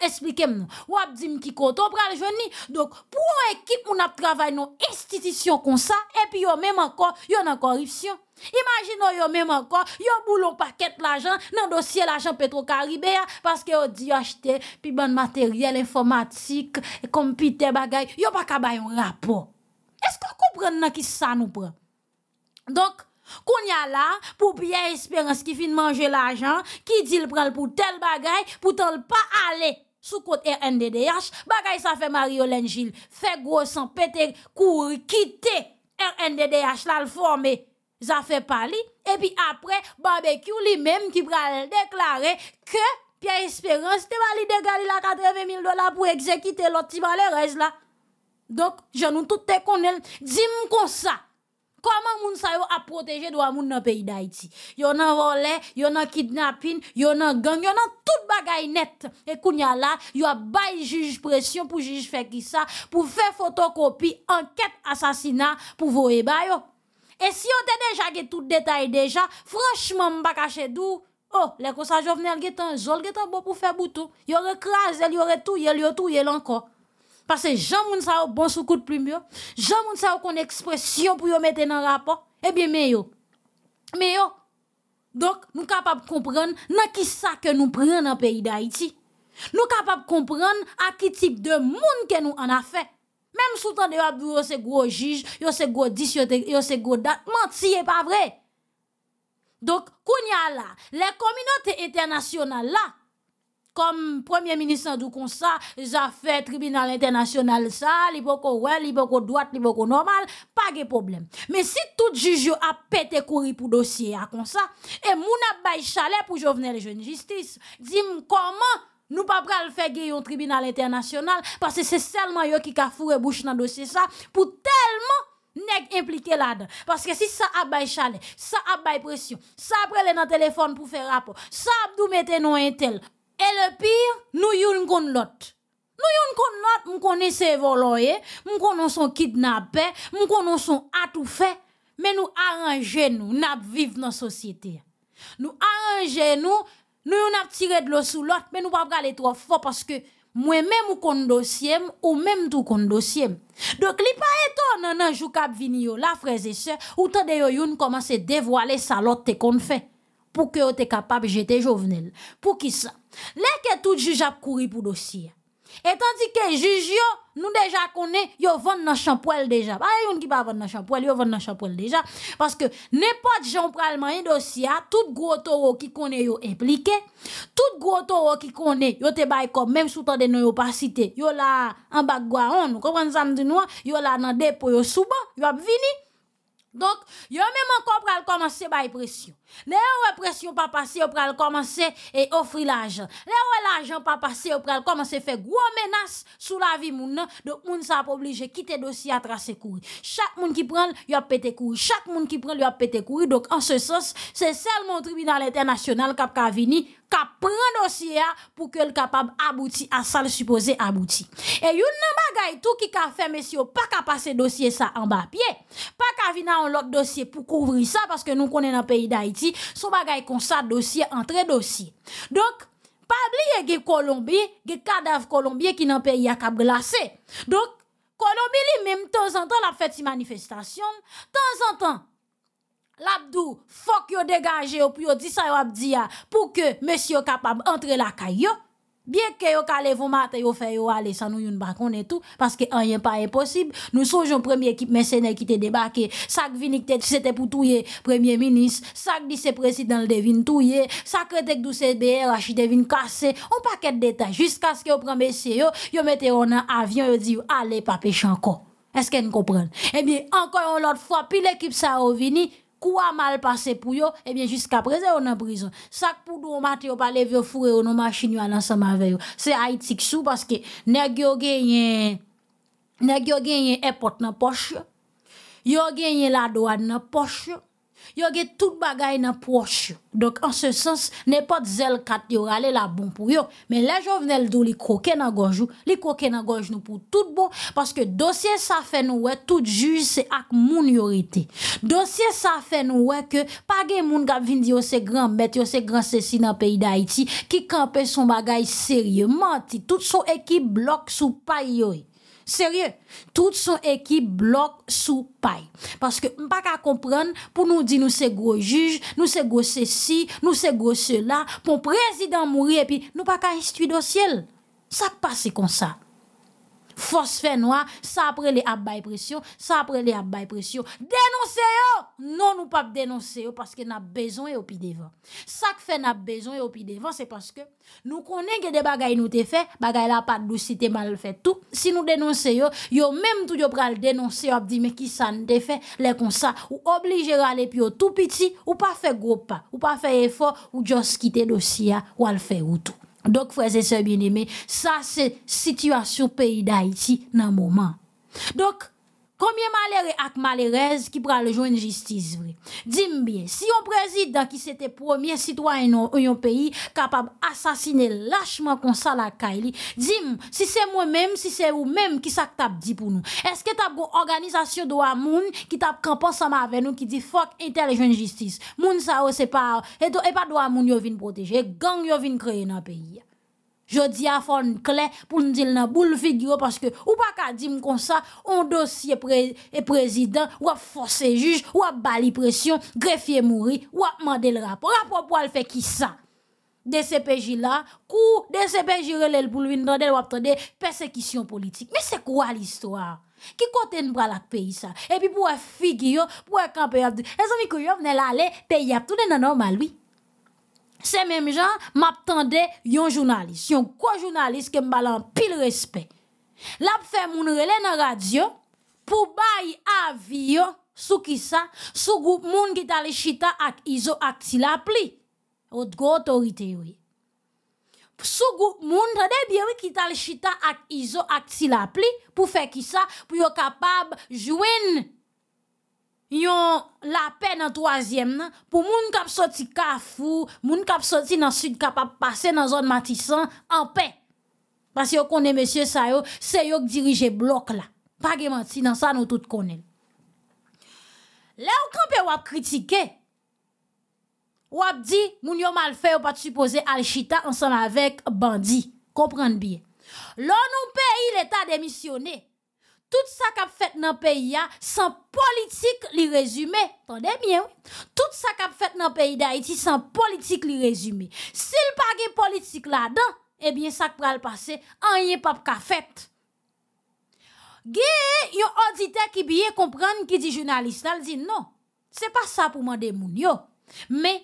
Expliquez-moi. Ou abdim qui koto pral jouni. Donc, pour une équipe, on a travaillé dans institution comme ça, et puis yon même encore, yon en corruption. imaginez... yo même encore, yon boulon paquet l'argent dans dossier l'argent Petro-Caribéa parce que yon dit acheter puis bon matériel informatique, computer bagay, Yon pas kaba un rapport. Est-ce que comprend nan qui ça nous prend? Donc, qu'on y a là, pour bien Espérance qui vient manger l'argent, qui dit le prend pour tel bagay, pour le pas aller sous côté RNDDH, bagay ça fait Marie-Hélène fait gros sang, pété, courir, quitter RNDDH là, le Ça fait parler. Et puis après, barbecue lui-même qui pral déclarer que Pierre Espérance te valide la 80 000 dollars pour exécuter l'autre malheureuse là. Donc, je nous tout te connais. Dis-moi comme ça. Comment moun sa yo a protéger droit moun dans pays d'Haïti Yo nan volé, yo nan kidnapping, yo nan gang, yo nan tout bagay net. Et kounya là, yo a bay juge pression pour juge fekisa, qui ça pour faire photocopie enquête assassinat pour vous ba yo. Et si on te déjà tout détail déjà, franchement m'pa caché dou Oh, les kosa Jovenel getan, zol getan bon pour faire boutou. Yo recrase, yo retouye, yo touye encore. Parce que Jean Mounsa bon sous coup de plume, Jean Mounsa qu'on expression pour y mettre dans rapport, eh bien, mais yo. Mais yo. Donc, nous capables de comprendre dans qui ça que nous prenons dans le pays d'Haïti. Nous capables de comprendre à qui type de monde que nous en avons fait. Même sous temps de Abdou, yo gros juge, yo c'est gros dis, yo c'est gros date. Menti, c'est pas vrai. Donc, Kounia là, les communautés internationales là, comme premier ministre du comme ça, ça fait tribunal international ça, li ouais, li droite, li normal, pas de problème. Mais si tout juge a pété courir pour dossier à ça et moun a bay chalet pour Jovenel jeune justice, dis-moi comment nous pas le faire un tribunal international parce que c'est seulement eux qui ka fait bouche dans dossier ça pour tellement nèg impliqué là-dedans parce que si ça a bay chalet, ça a bay pression, ça après les dans téléphone pour faire rapport, ça a dou mettre non un tel, et le pire, nous yon kon lot. Nous yon kon lot, nous connaissons se voloye, nous connaissons son kidnappé, m tout son atout mais nous arrange nous, nous vivons dans la société. Nous arrange nous, nous yon tiré de l'eau sous lot, mais nous pas aller trop fort parce que moi même ou kon dossier, ou même tout kon dossier. Donc, li pas étonnant, nan jou vini yo la, frères et sœurs, ou tande yon yon commence dévoiler sa lot te qu'on fait, pour que yon te capable jete jovenel. Pour qui ça? Là que tout juge a couru pour dossier et tandis que juge yo, nous déjà connaît yo vend dans chanpouel déjà. Bah yon qui va vendre dans chanpouel, yo vond déjà parce que n'importe nepot jan pralman yon dossier, tout gros toro qui connaît yo impliqué tout gros toro qui connaît yo te bay même sous sous tande nou yo pas cité. yo la en bak nous on, ça nous dit nous, yo la dans dépôt yo souba, yo a vini, donc, a même encore pral commencer par pression. Les pression pas passer, pral commencer et offrir l'argent. Les l'argent pas passer, pral commencer faire gros menaces sur la vie moun. Donc moun ça obligé quitter dossier à tracer courir. Chaque moun qui prend, a pété courir. Chaque moun qui prend, a pété courir. Donc en ce sens, c'est seulement tribunal international qui a Ka prend dossier pour que le capable abouti à ça le supposé abouti et youn nan bagay tout qui ka fait monsieur pas ka passer dossier ça en bas pied pas ka vina en dossier pour couvrir ça parce que nous connaissons dans pays d'Haïti son bagay konsa ça dossier entre dossier donc pas oublier que colombie que cadavre colombien qui dans pays a cap glacé donc colombie li même temps en temps la fait une manifestation temps en temps Labdou, fok yo degaje yo pou yo disa yo abdi ya, pou ke mesi yo kapab entre la kayo. Bien ke yo kale von mate, yo feyo ale sanou yon bakon etou, paske anyen pa e posib, nou sojon premi ekip mesene ki te debake, sak vini ki te disete pou touye, premiye minis, sak disepresident devine touye, sak retek dou se BRH er devine kase, ou paket deta, jiska sk yo preme se yo, yo mete yon avyon, yo di yo, ale pa peche anko. Eske n kopren? Eh Ebi, anko yon lot fwa, pi l ekip sa yo vini, Kwa mal pase pou yo, ebyen jiska preze yo nan brison. Sak pou do mat yo pale vyo fure yo nan machin yo anan sa mave yo. Se a itik sou, paske neg yo genye epot nan poch yo. Yo genye la doan nan poch yo. Yo ge tout bagay nan proche. Dok an se sens, nepot zel kat yo rale la bon pou yo. Men la jovenel do li kroke nan gonj nou, li kroke nan gonj nou pou tout bon. Paske dosye sa fe nou we, tout juj se ak moun yo rete. Dosye sa fe nou we ke pa gen moun gavind yo se gran bet, yo se gran sesi nan peyi da iti, ki kampe son bagay serye, manti, tout so ekip blok sou pay yo e. Sérieux, toute son équipe bloque sous paille. Parce que pas qu'à comprendre pour nous dire nous c'est gros juge, nous c'est gros ceci, nous c'est gros cela, pour président mourir et puis nous pas qu'à instituer ciel. Ça passe comme ça force fait noir, ça après les abay pression, ça après les abay pression. Dénoncez-yo! Non, nous pas dénoncer yo parce que n'a besoin au pied devant. Ça que fait n'a besoin au pied devant, c'est parce que nous connaissons que des bagailles nous ont fait, bagailles la pas douce, c'était mal fait tout. Si nous dénoncer yo, yo même tout yo pral dénoncer, yo dit mais qui ça ne fait, les comme ça, ou obligé à aller puis tout petit, ou pas faire gros pas, ou pas faire effort, ou juste quitter dossier, ou le faire ou tout. Donc, frères et sœurs bien-aimés, ça c'est situation pays d'Haïti dans le moment. Donc, Koumye malere ak malerez ki pra le joun justice vre? Dim biye, si yon prezident ki sete pwomye sitwany nou yon peyi kapab asasine lachman kon sa lakay li, dim, si se mwen menm, si se ou menm, ki sak tap di pou nou? Eske tap goun organizasyon do a moun ki tap kampan sa ma ave nou ki di fok intelijoun justice? Moun sa ou se par, eto epa do a moun yo vin proteje, e gang yo vin kreye nan peyi ya. dis à fond clé pour nous dire dans boule figure parce que ou pas qu'à dire comme ça on dossier pré, président ou a forcer juge ou a bali pression greffier mourir. ou a demander le rapport rapport pour le faire qui ça DCPJ là coup DCPJ relève pour lui dans ou attendre persécution politique mais c'est quoi l'histoire qui côté nous la pays ça et puis pour e figure pour camper les amis que yo là aller pays a tout dans normal oui se menm gens map journaliste yon journaliste. Yon kwa jounalist ke mbalan pile respect. Lap fe moun rele nan radio pou bay sous sou ki sa, sou monde moun ki tale chita ak izo ak sila pli. Ot go otorite yoy. Sou goup moun tade biye qui ki tale chita ak izo ak pour pli pou ça, ki sa pou yo kapab jwen yon la peine en troisième pour moun kap sorti kafou, moun kap sorti dans sud capable passer dans zone Matissan en paix. Parce que vous monsieur sa yo, c'est yon qui dirige bloc là. Pas de menti dans ça nous tout connaît. Là ou campé ou critiquer. Ou dit moun yon mal fait ou pas supposé alchita ensemble avec bandi Comprendre bien. L'on nous pays l'état démissionné. Tout sa kap fèt nan peyi ya, san politik li rezume. Tonde miè wè? Tout sa kap fèt nan peyi da iti, san politik li rezume. Se l pa gen politik la dan, ebyen eh sa k pral pase, an ye pap ka fèt. Gen, yon audite ki biye kompran ki di jounalist nan, di nou. Se pa sa pou mande moun yo. Mè.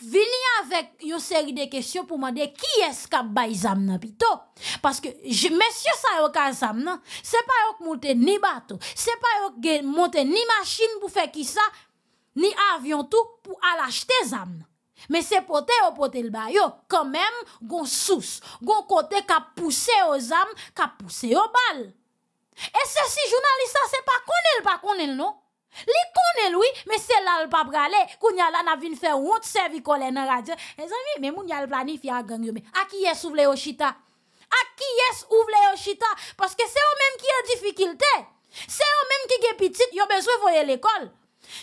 vini avec une série de questions pour demander qui est-ce qui a baillé zam Parce que, je, monsieur, ça yon ka zam nan, c'est pas yon monte ni bateau, c'est pas yon monte ni machine pour faire qui ça, ni avion tout pour aller acheter zam Mais c'est poté au porter le bayo, quand même, gon sous, gon côté qui pousse aux âmes ka pousse au bal. Et ceci, journaliste, ça, c'est pas qu'on pas qu'on non? les oui, lui, mais c'est là le pas pralé. a là n'a vin faire honte servi colé dans radio. Mes amis, mais mon y a le planifier gang mais à qui est souvle chita? À qui est souvle au chita? Parce que c'est eux même qui a difficulté. C'est eux même qui gè petit, yo besoin voyer l'école.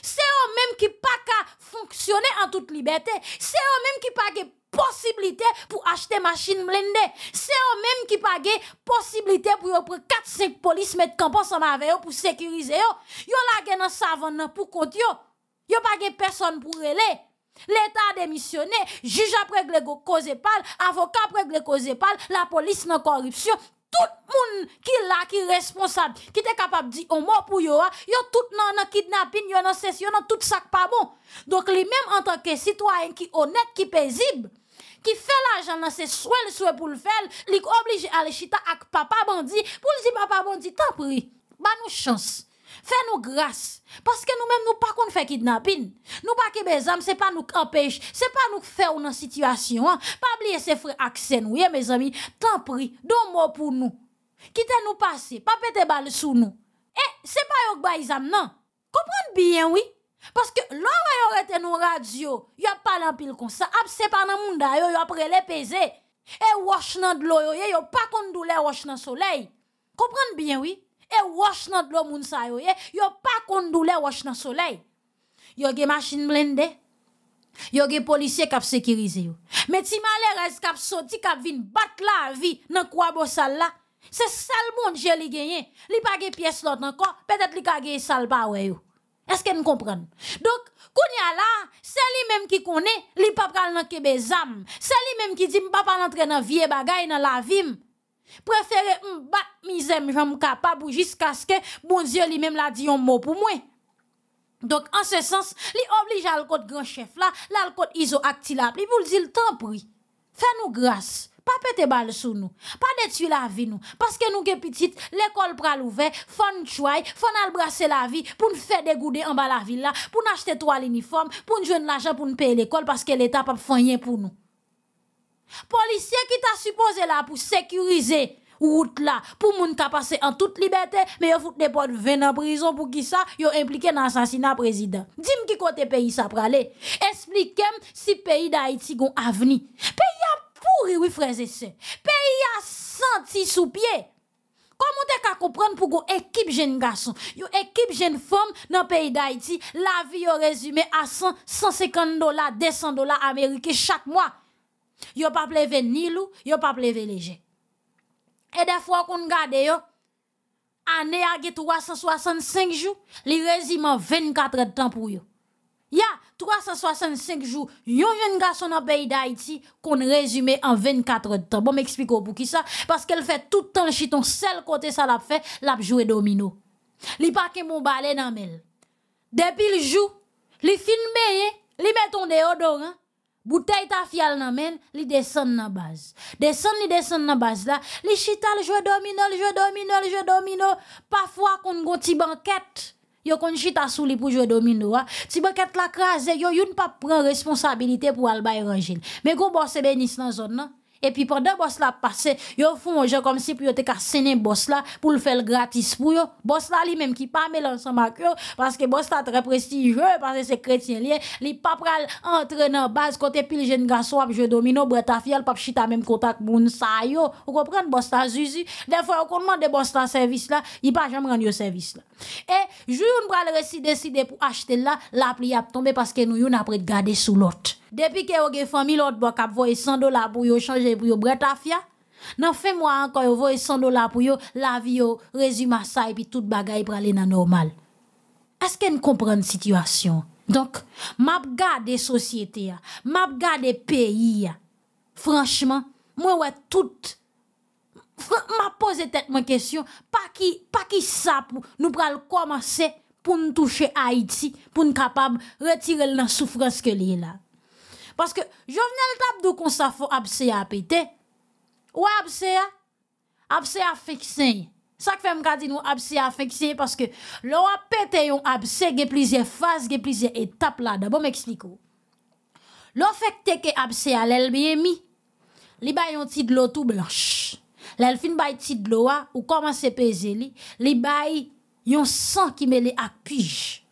C'est eux même qui pas ka fonctionner en toute liberté. C'est eux même qui pas possibilité pour acheter machine blindée. C'est eux-mêmes qui paguent possibilité pour prendre 4-5 police mettre camp ensemble avec eux pour sécuriser eux. Yo la dans nan pour compte yo. Yo pas personne pour rele L'État a démissionné, juge après la pas, avocat après cause pas, la police dans corruption, tout le monde est là, qui est responsable, qui est capable de dire « on oh, mot pour yo, ah. yo tout nan nan kidnapping, yo nan session, yo nan tout sak pas bon. Donc lui même en tant que citoyen qui honnête, qui paisible, qui fait l'argent dans ses souhaits, le souhait pour le faire, est obligé à chita avec papa bandi pour dire papa bandit tant pris, ba nous chance. Fais-nous grâce. Parce que nous-mêmes, nous pas qu'on fait kidnapping. Nous pas que ce c'est pas nous empêche, c'est pas nous faire une situation. Hein. Pas oublier ces frères accès nous, hein, mes amis. Tant pris, don mot pour nous. Quittez nous passer, pas péter balle sous nous. Eh, c'est pas yon baïzam, non. Comprenez bien, oui. Parce que l'on va yon nos radio, a pas l'empile comme ça. Ap ah, c'est pas dans monde, yon après les peser. Et eh, wash nan de l'eau, yon pas qu'on douleur wash nan soleil. Comprenez bien, oui. Et wash nan le moun sa yo ye, yo pa Vous wash nan soleil. Yo ge machine blende, yo ge polisye kap sekirize yo. Mais ti malerez kap soti kap vin bat la vie nan kwa bo sal la, se sal moun je li genyen. Li pa ge pièce lot nan kon, petet li ka ge sal pa we yo. Eske Donc, kompran? Donc, koun y a se li même ki connaît li pa pral nan kebe zam. Se li même ki di pas entrer entre nan vie bagay dans la vie. Préférez m'battre misère, j'en capable jusqu'à ce que bon Dieu lui-même l'a dit un mot pour moi. Donc, en ce sens, li oblige à l'alcool grand chef là, là iso Il vous dit le temps pris. Fais-nous grâce. Pas péter balle sous nous. Pas détruire la vie nous. Parce que nous, petites, l'école pral ouvert, fon choy, fon al brasser la vie, pour nous faire dégouder en bas la ville là, pour nous acheter trois l'uniforme, pour nous joindre l'argent pour nous payer l'école, parce que l'État pas fait rien pour nous. Policier qui t'a supposé là pour sécuriser route là pour moun ka passer en toute liberté mais yo fout des bonnes 20 en prison pour qui ça yon impliqué dans l'assassinat président dis-moi qui côté pays ça pralé. explique moi si pays d'Haïti gon avenir pays a pourri oui frère et pays a senti sous pied Comment t'es qu'à comprendre pour une équipe jeune garçon, une équipe jeune femme dans le pays d'Haïti, la vie est résumée à 100, 150 dollars, 200 dollars américains chaque mois. Yo pa pleve ni lou, yo pa pleve et des fois qu'on gade yo, ané a ge 365 jours li en 24 de temps pou yo. Ya, 365 jours yon jen garçon nan peyi d'Haïti iti kon en 24 de temps. Bon parce qu'il parce tout qu'elle tout tout temps chiton sel kote sa l'a fait, lap joué domino. Li pa ke moun balen nan mel. Depi le jou, li fin meye, li ton déodorant, Bouteille ta fial nan men, li descend nan base. Descend li descend nan base la, li chita le jeu domino, le jeu domino, le jeu domino. Parfois kon gon ti banquette, yo kon chita sou li pou jeu domino ah. Ti banquette la krasé, yo yon pa pren responsabilité pour al bay Mais go bosse benis nan zone et puis pendant boss la passé, yo font jeu comme si pour yo te casser boss la pour le faire gratis pour yo. Boss la lui même qui pas mêler ensemble avec yo parce que boss là très prestigieux parce que c'est chrétien lié, li pas pral entrer dans base côté pile jeune garçon à jeu domino breta fiel pas chita même contact moun sa yo. Vous comprenez boss là Zuzu, des fois on demande boss là service là, il pas jamais rendre service là. Et jour on pral décider pour acheter là, l'appli a tomber parce que nous yon de garder sous l'autre. Depuis que vous avez famille, l'autre bois qui 100 dollars pour vous changer pour vous bretafia. Non, fin mois encore, vous 100 dollars pour la vie vous résume à ça et puis tout bagaille pour aller dans normal. Est-ce qu'elle comprend la situation? Donc, map la société, map le pays. Franchement, moi, ouais, tout. m'a posé tête ma question, pas qui, pas qui ça pour nous pral commencer pour nous toucher Haïti, pour nous capable retirer la souffrance que est là. Parce que Jovenel Tabdou kon sa fo abse a péter Ou abse a? Abse a fixé. Ça que fait dit abse a fixé parce que l'eau a pété yon abse a plusieurs phases, gen plusieurs étapes là. D'abord m'explique. L'on fait que abse a l'el bien mi. Li ba yon ti l'eau tout blanche. L'el fin ba ti de hein, ou commence à peser li. Li ba yon sang qui mêle à pige.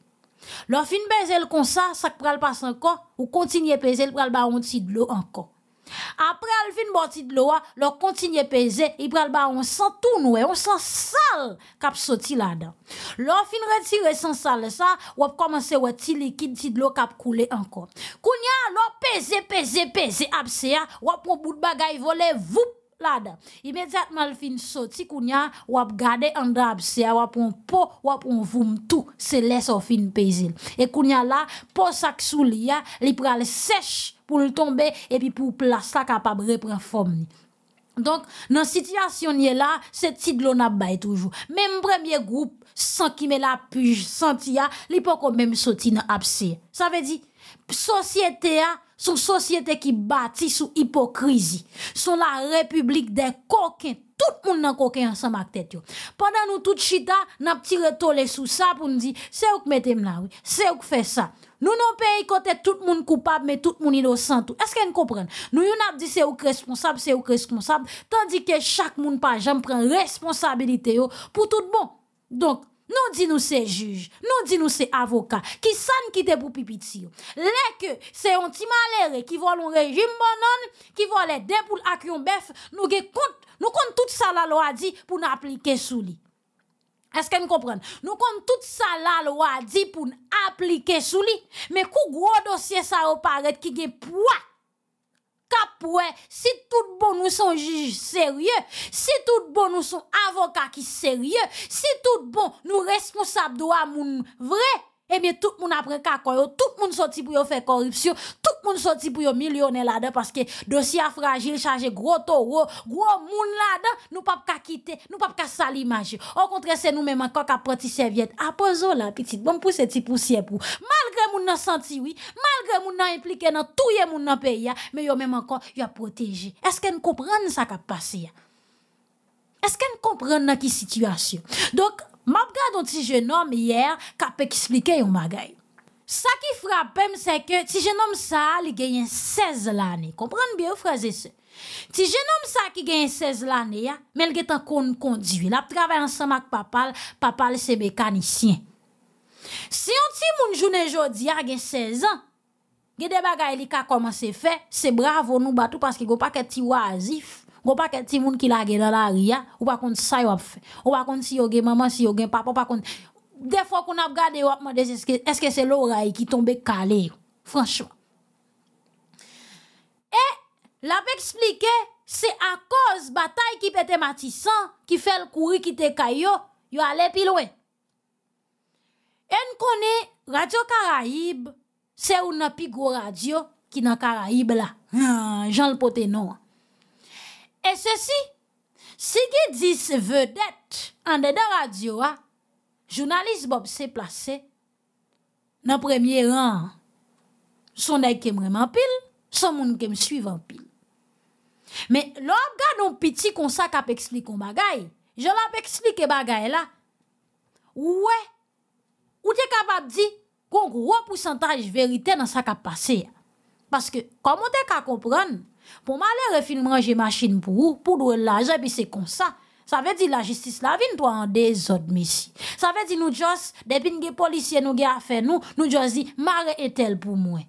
Lò fin bezè l kon sa, sak pral pas ankon, ou kontinye peze l pral ba an ti dlo ankon. A pral fin bo ti dlo wa, lò kontinye peze, i pral ba an san tou noue, an san sal kap soti la dan. Lò fin retire san sal sa, wap komanse wè ti likid ti dlo kap koule ankon. Koun ya, lò peze, peze, peze, ap se ya, wap moun bout bagay vole, vup. là Immédiatement, le fin sorti, kounya, ap gade en drab, un wap on po, ap on voum tout, se laisse au fin pezil. Et kounya là, po sak sou li ya, li pral sèche pour le tomber, et puis pour place la capable reprendre forme donc, dans cette situation là, c'est petit l'on a toujours. Même premier groupe, sans qui met la puge, sans li pas même sorti dans abcès. Ça veut dire, société a, son société qui bâtit sous hypocrisie, son la république des coquins, tout le monde n'a coquin ensemble avec tête. Pendant nous tout chita, n'a tiré tolé sous ça pour nous dire, c'est vous qui mettez là, oui, c'est vous qui fait ça. Nous n'avons pas côté tout le monde coupable, mais tout le monde innocent. Est-ce que vous comprend Nous, on a dit c'est êtes responsable, c'est êtes responsable, tandis que chaque monde pas J'en prend responsabilité pour tout bon. Donc, Nou di nou se juj, nou di nou se avoka, ki san ki debou pipit si yo. Lè ke se yon timalere ki vo loun rejim bonon, ki vo lè deboul ak yon bef, nou kon tout sa la lo a di pou nou aplike sou li. Eske mi kompren? Nou kon tout sa la lo a di pou nou aplike sou li, me kou gwo dosye sa ou paret ki ge pwa. si tout bon nous sommes juges sérieux, si tout bon nous sommes avocats qui sérieux, si tout bon nous responsables la moun vrai, eh bien, tout le monde après kakoyo, tout le monde sorti pour faire corruption, tout le monde sorti pour millionnaire là-dedans, parce que dossier fragile, chargé gros de gros moun là-dedans, nous pas quitter, nous pas qu'à salir l'image. Au contraire, c'est nous-mêmes encore qu'à prendre serviette. poso la petite, bon pour petit poussière pour. Malgré moun nan senti, oui, malgré moun nan impliqué dans tout le monde dans le pays, mais vous même encore, y a protégé. Est-ce qu'elle comprend ça qui a passé? Est-ce qu'elle comprend la quelle situation? Donc, Mab gwa don ti jenom iyer, ka pek isplike yon magay. Sa ki frapem se ke ti jenom sa li genyen 16 lane. Kompran biyo fraze se. Ti jenom sa ki genyen 16 lane ya, men genye tan kon kondiwi. La p travay ansan mak papal, papal sebe kan isyen. Se yon ti moun jounen jodi ya genyen 16 an, genye deba gwa elika koman se fe, se bravo nou batou paske go pa ket ti wazif. Gon paquet ti moun ki lage dans la ria, ou pa kont sa yo ap Ou pa kont si yo gen maman, si yo gen papa, pa Des fois qu'on a regardé, on a demandé est-ce que c'est l'oreille qui tombait calé, franchement. Et l'a e expliqué, c'est à cause bataille qui pétait matissant qui fait le courir qui était caillou, yo allait plus loin. Et nous connaît Radio Caraïbe, c'est une plus gros radio qui dans Caraïbe là. Ah, Jean le poté non. E se si, si ge di se vedet an dede radyo a, jounalist bob se plase nan premye ran, son day kem reman pil, son moun kem suivan pil. Men, lor ga don piti kon sa kap ekspli kon bagay, jola pe ekspli ke bagay la. Ouwe, ou te kapap di kon gro pousantaj verite nan sa kap pase ya. Paske, komon te kap kompran, Pou malè refilman jè machin pou ou, pou dwe lajè, pi se konsa, sa vè di la jistis la vin to an de zot misi. Sa vè di nou djos, depin gen polisye nou gen afe nou, nou djos di mare etel pou mwen.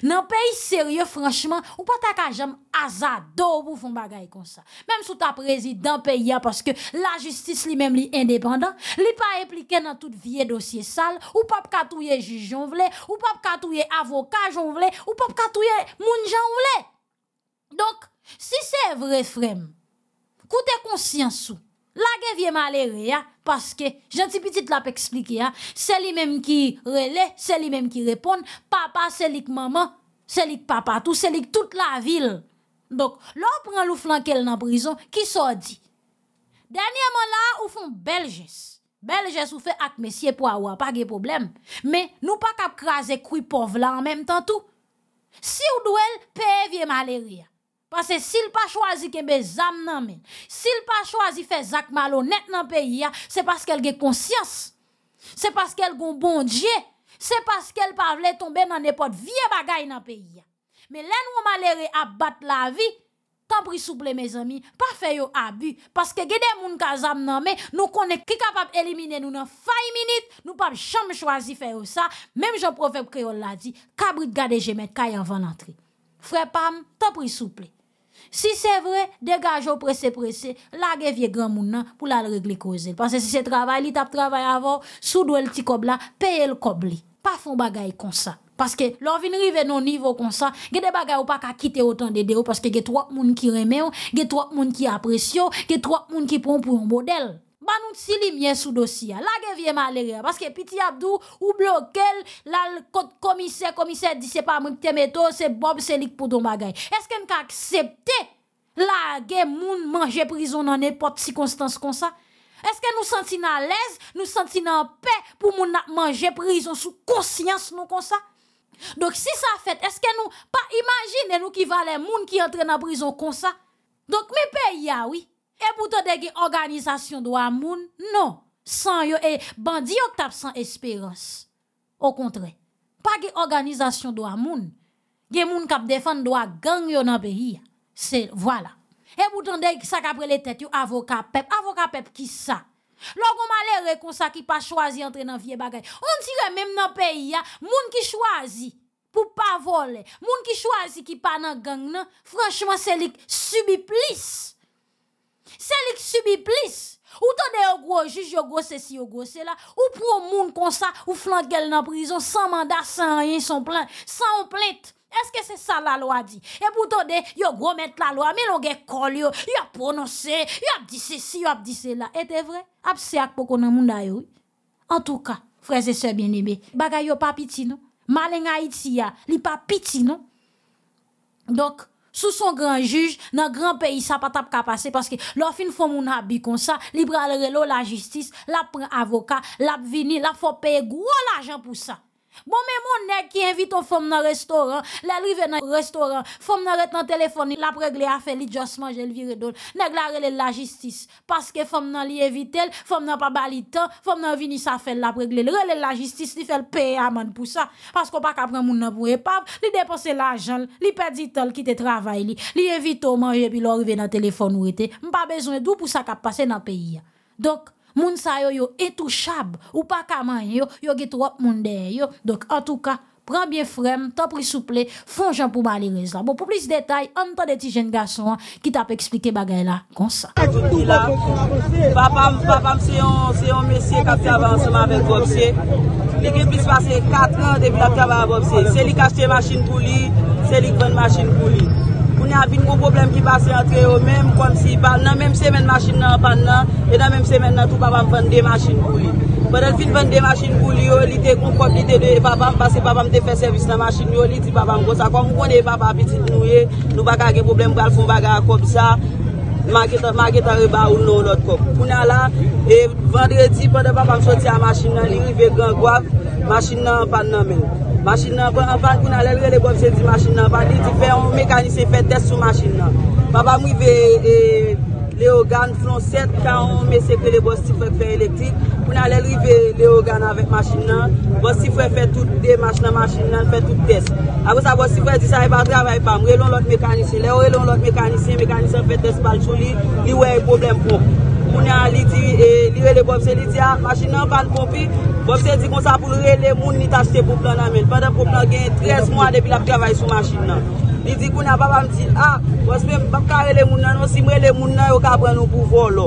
Nan peyi serye franchman, ou pa ta ka jem azado pou fon bagay konsa. Mem sou ta prezi dan peyi ya, paske la jistis li men li independant, li pa implike nan tout vie dosye sal, ou pap katouye jijon vle, ou pap katouye avokajon vle, ou pap katouye moun jan vle. Donk, si se vre frem, koute konsyansou, la gen vye malere ya, paske, janti pitit la pe eksplike ya, se li menm ki rele, se li menm ki repon, papa, se lik mama, se lik papa tou, se lik tout la vil. Donk, lor pren lou flankel nan prizon, ki sò di. Dernyèman la, ou fon belges. Belges ou fe ak mesye pou awa, pa gen problem. Me, nou pa kap kraze kwi pov la an menm tan tou. Si ou dwell, peye vye malere ya. Parce que s'il pas choisi que mes amis nan men, s'il pas choisi faire zak malhonnête dans pays c'est parce qu'elle a conscience. C'est parce qu'elle un bon Dieu. C'est parce qu'elle pas tomber dans n'importe vieux bagaille dans pays Mais là nous l'air à battre la vie. Tant pris souple mes amis, pas fait yo abus. Parce que gede qui kazam nan me, nous connaît qui capable d'éliminer, nous dans 5 minutes, nous pas jamais choisi faire ça. Même Jean-Prophète Créole l'a dit, kabrit gade jemet avant Frère Pam, tant pris souple. Si c'est vrai, dégage au pressé pressé, la vieux grand moun pour la régler cause. Parce que si c'est travail, il tape travail avant, sous le petit cobla, paye le cobli. Pas font bagay comme ça. Parce que l'on vient arriver non niveau comme ça, il y a des bagages ou pas qu'à quitter autant de déo parce que il y a trois moun qui remènent, il trois moun qui apprécient, il trois moun qui prennent pour un modèle ban nous si mien sous dossier la guerre vie malheureuse. parce que petit abdou ou bloqué la commissaire commissaire dit c'est pas moi qui c'est bob c'est lik pour ton bagay. est-ce qu'on accepter la gè moun manger prison dans n'importe circonstance comme ça est-ce que nous sentons à l'aise nous sentons en paix pour moun manger prison sous conscience comme ça donc si ça fait est-ce que nous pas imagine, nous qui les moun qui entre en prison comme ça donc mes pays ah oui et pourtant, des organisations de do non. Sans yo et eh, bandi yo tap sans espérance Au contraire, pas des organisation de moun. des moun kap défend droit gang dans le pays. C'est voilà. Et pourtant des ça après les têtes yo avocat pep, avocat pep qui ça Logon malere kon sa ki pas choisi dans nan vie bagay. On dirait même le pays ya, moun qui choisi pour pas voler, moun ki choisi ki pa nan gang nan, franchement c'est les subi plus. Se qui subit plus Ou t'en de au gros, juge, au gros ceci, gros cela Ou un moun comme ça, ou flan gel nan prison, sans mandat, sans rien, sans plainte Est-ce que c'est ça la loi Et pour t'en de, yo gros mettre la loi, mais ge kol yo, yo prononcé prononse, yo ap a dit si, yo ap dit cela. de ap se ak pou nan moun da yo. En cas, frères et sœurs bien aimés bagay yo pa piti nou. Malen a ya, li pa piti non Donc sous son grand juge, dans grand pays, ça pas qu'à passer parce que l'offre font mon habit comme ça, libre à la justice, la prend avocat, la vini, la faut payer gros l'argent pour ça. Bon men moun nek ki invito fòm nan restoran, lèl rive nan restoran, fòm nan ret nan telefon, lèl apregle a fèl, lèl joss manjèl virèdol, nek lèl relèl la jistis, paske fòm nan li evitel, fòm nan pa balita, fòm nan vinisa fèl lèl apregle, lèl relèl la jistis, lèl fèl peye aman pou sa, pasko pa kapren moun nan pou repab, lèl depose l'ajal, lèl peditel kite travay li, lèl evito manjèl pi lò rive nan telefon wète, mpa bezonè d'ou pou sa kap pase nan peyi ya. Moun sa yo yo intouchable ou pas kaman yo, yo get trop moun derrière yo. Donc en tout cas, prends bien frem, t'en pris souple, font Jean pour baler là. Bon, pour plus de détails, on tant des petits jeunes garçons hein, qui t'a expliqué bagay là, comme ça. Papa, papa, c'est un, monsieur qui a ensemble avec Bobsé. Il a passé 4 ans depuis qu'il a travaillé avec C'est lui qui a acheté machine pour lui, c'est lui qui a une machine pour lui. Mwen apin kon problem ki pase atre yo menm kon si ban nan menm semen masin nan pan nan E dan menm semen nan tou pa ban vende masin kou yo Badal fin vende masin kou yo, li te kon kon, li te de eva ban, pase pa ban te fe servis nan masin yo Li ti pa ban gosa kon, mwen kon e eva ban apitin nou ye, nou baka gen problem gwa alfon baga kon sa Maki ta reba ou nou lot kok. Kou nan la, e vendredi, pwede pa pa msoti a masin nan, i rive gran gwav, masin nan anpan nan men. Masin nan anpan, kou nan lè lè lè bop se di masin nan, pa di di fè, an mekanise fè test sou masin nan. Pa pa mwive e... Le organ flon 7, ka ou mese ke li bò stifre k fè elektrik, pou nan lè l'rive le organ avèk masjin nan, bò stifre fè tout de masjin nan, fè tout test. Apo sa bò stifre, disa e bak travay pam, lè ou lò lòt mekanisyen, lè ou lòt mekanisyen, mekanisyen fè test balchou li, li wè e problem pou. Moun ya li li le bòpse li ti a masjin nan, pan pou pi, bòpse di kon sa pou lòre le moun ni tachte bòpnan nan men. Padèm bòpnan gen 13 mwa depi la travay sou masjin nan. Ni dikou na baba mti, a, ah, wazpe mbaka ele moun nanosim, ele moun nayo kabwe nou bu volo.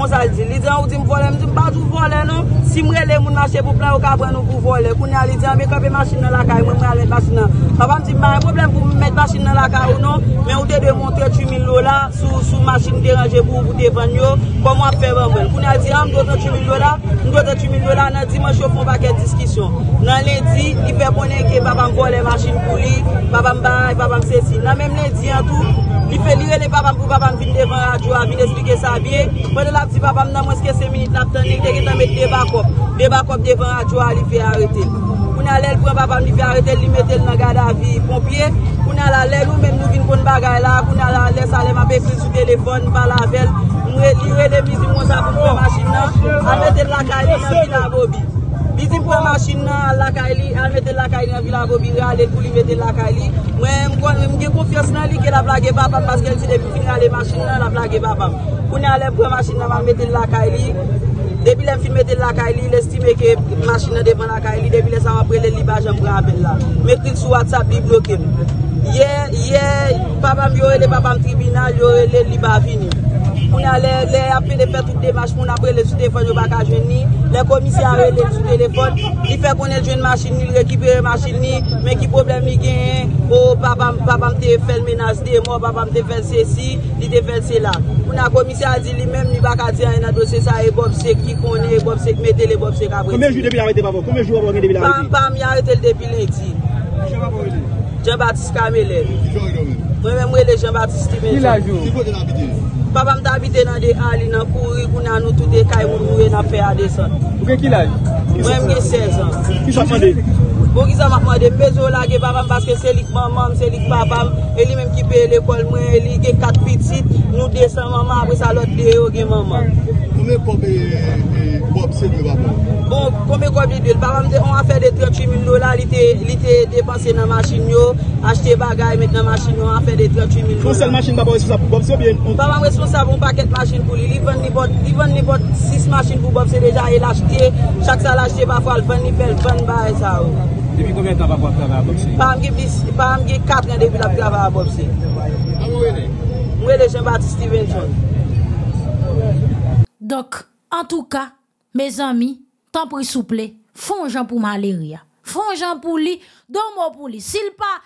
Mwen sa li di, li di an ou di m vole, m di m badou vole non, si m re le moun masye pou plan ou ka pre nou pou vole. Kou ni a li di an, me kope masyne nan lakay, mwen m re alen masyne nan. Baban mi di, m maye problem pou m met masyne nan lakay ou non, men ou te de montre tu min lola, sou masyne deranje pou, pou devan yo, pou m wap feb an vel. Kou ni a di an, m do te tu min lola, m do te tu min lola, nan di man chofon baket diskisyon. Nan li di, li fe bonen ke baban vole masyne pou li, baban bay, baban se si. Nan men li di an tou, li fe li re le baban pou baban vin devan radio, Si papam nan monske seminit nap tanik, dek etan met debakop. Bebakop deban atyo a li fey arete. Kou nan lèl kwen papam li fey arete, li metel nan gada vi pompye. Kou nan lèl ou men nou vin kon bagay la, kou nan lèl salèm apèkri sou telefon, balavel. Mwen li re demis di monsa pou mwen masin nan, a metel lakay li nan vila bobi. Bizi mpwen masinman lakay li, el meten lakay li, an vilan go binra alen pou li meten lakay li. Mwen mwen gen konfiyans nan li ke la plage baban paske el si debi finan le masinman la plage baban. Kounen ale mpwen masinman man meten lakay li, debi lem fin meten lakay li, lestime ke masinman deban lakay li, debi lesan wapre le li bajan mpwen apel la. Mwen klik sou WhatsApp, di blokem. Ye, ye, baban yore le baban tribina, yore le li bavini. Ou nan lè apè de fèr tout de mèch moun apè lè sou telefon yo baka jwen ni, lè komisyè a rè lè sou telefon, li fè konè lè jwen mèchil ni, lè kipè rè mèchil ni, men ki problem li gen yè, ou oh, pa bam te fèl menas de yè mò, pa bam te fèl se si, li te fèl se la. Ou nan komisyè a di li mèm ni baka ti a yè nan dosè sa e bobsèk, ki konè e bobsèk, mè tele bobsèk apè. Komej jou depi lè rètè pa vò? Komej jou vò vò mi depi lè rètè? Pam, pam, mi a rètè lè depi lè rètè. Mèche vò v Mwen mwen mwen lejen batisti menjou. Ki laj yo? Si pou de nanbide? Babam nanbide nan de alinan, kou rikou nan nou tout de kay moun moun moun en afer de san. Mwen gen ki laj? Mwen gen 16 an. Ki chakye de? Mwen gen mwen de pezo bon, la gen babam, baske selik mamam, selik babam. Eli menm ki pe le kol mwen, eli gen kat pitit. Nou de san mamam, mwen salot de yo gen mamam. konbe kobye dwe wapon? Bon, konbe kobye dwe, babam zè, on a fè de 30.000 lò, la li te, li te depanse nan masjin yo, achete bagay met nan masjin yo, an fè de 30.000 lò. Fonsèl masjin babo resfonsab pou bobsè ou bien? Babam resfonsab ou paket masjin pou li, li ven li bot, li ven li bot 6 masjin pou bobsè deja e lachete, chak sa lachete bafo al pen li pen, pen bay sa ou. Depi kouyen tan babo apkavè a bobsè? Babam ge 4 gen depi apkavè a bobsè. An wè de? Mwè de jen bat Stevenson. Donc, en tout cas, mes amis, tant pis souple, font gens pour malaria. font pour pour li, donne moi pour lui Sil pas.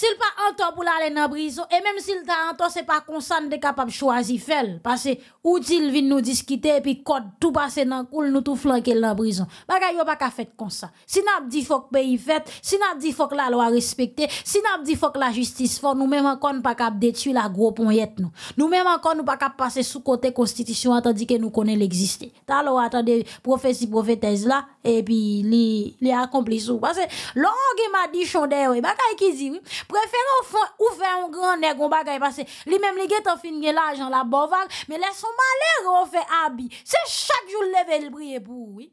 S'il pas temps pour aller dans la prison, et même s'il t'a temps, c'est pas s'en est capable de choisir Parce que, ou il vient nous discuter, et puis code tout passer dans coule, nous tout flanquer dans la prison. n'y y'a pas qu'à faire comme ça. Si n'a dit faut que pays fait, si n'a dit faut que la loi respecte, si n'a dit faut que la justice faut, nous même encore nous pas capable de détruire la grosse poignette nous. Nous même encore nous pas capable passer sous côté constitution, tandis que nous connaissons l'exister. T'as attendez, prophétie, prophétesse là, et puis li li accompli parce que longue m'a dit chondé oui bagay qui dit oui préfère ou faire un grand nèg on bagay parce que lui même li en fin gen l'argent la boval mais les son malheur fait abi c'est chaque jour lever le prier pour oui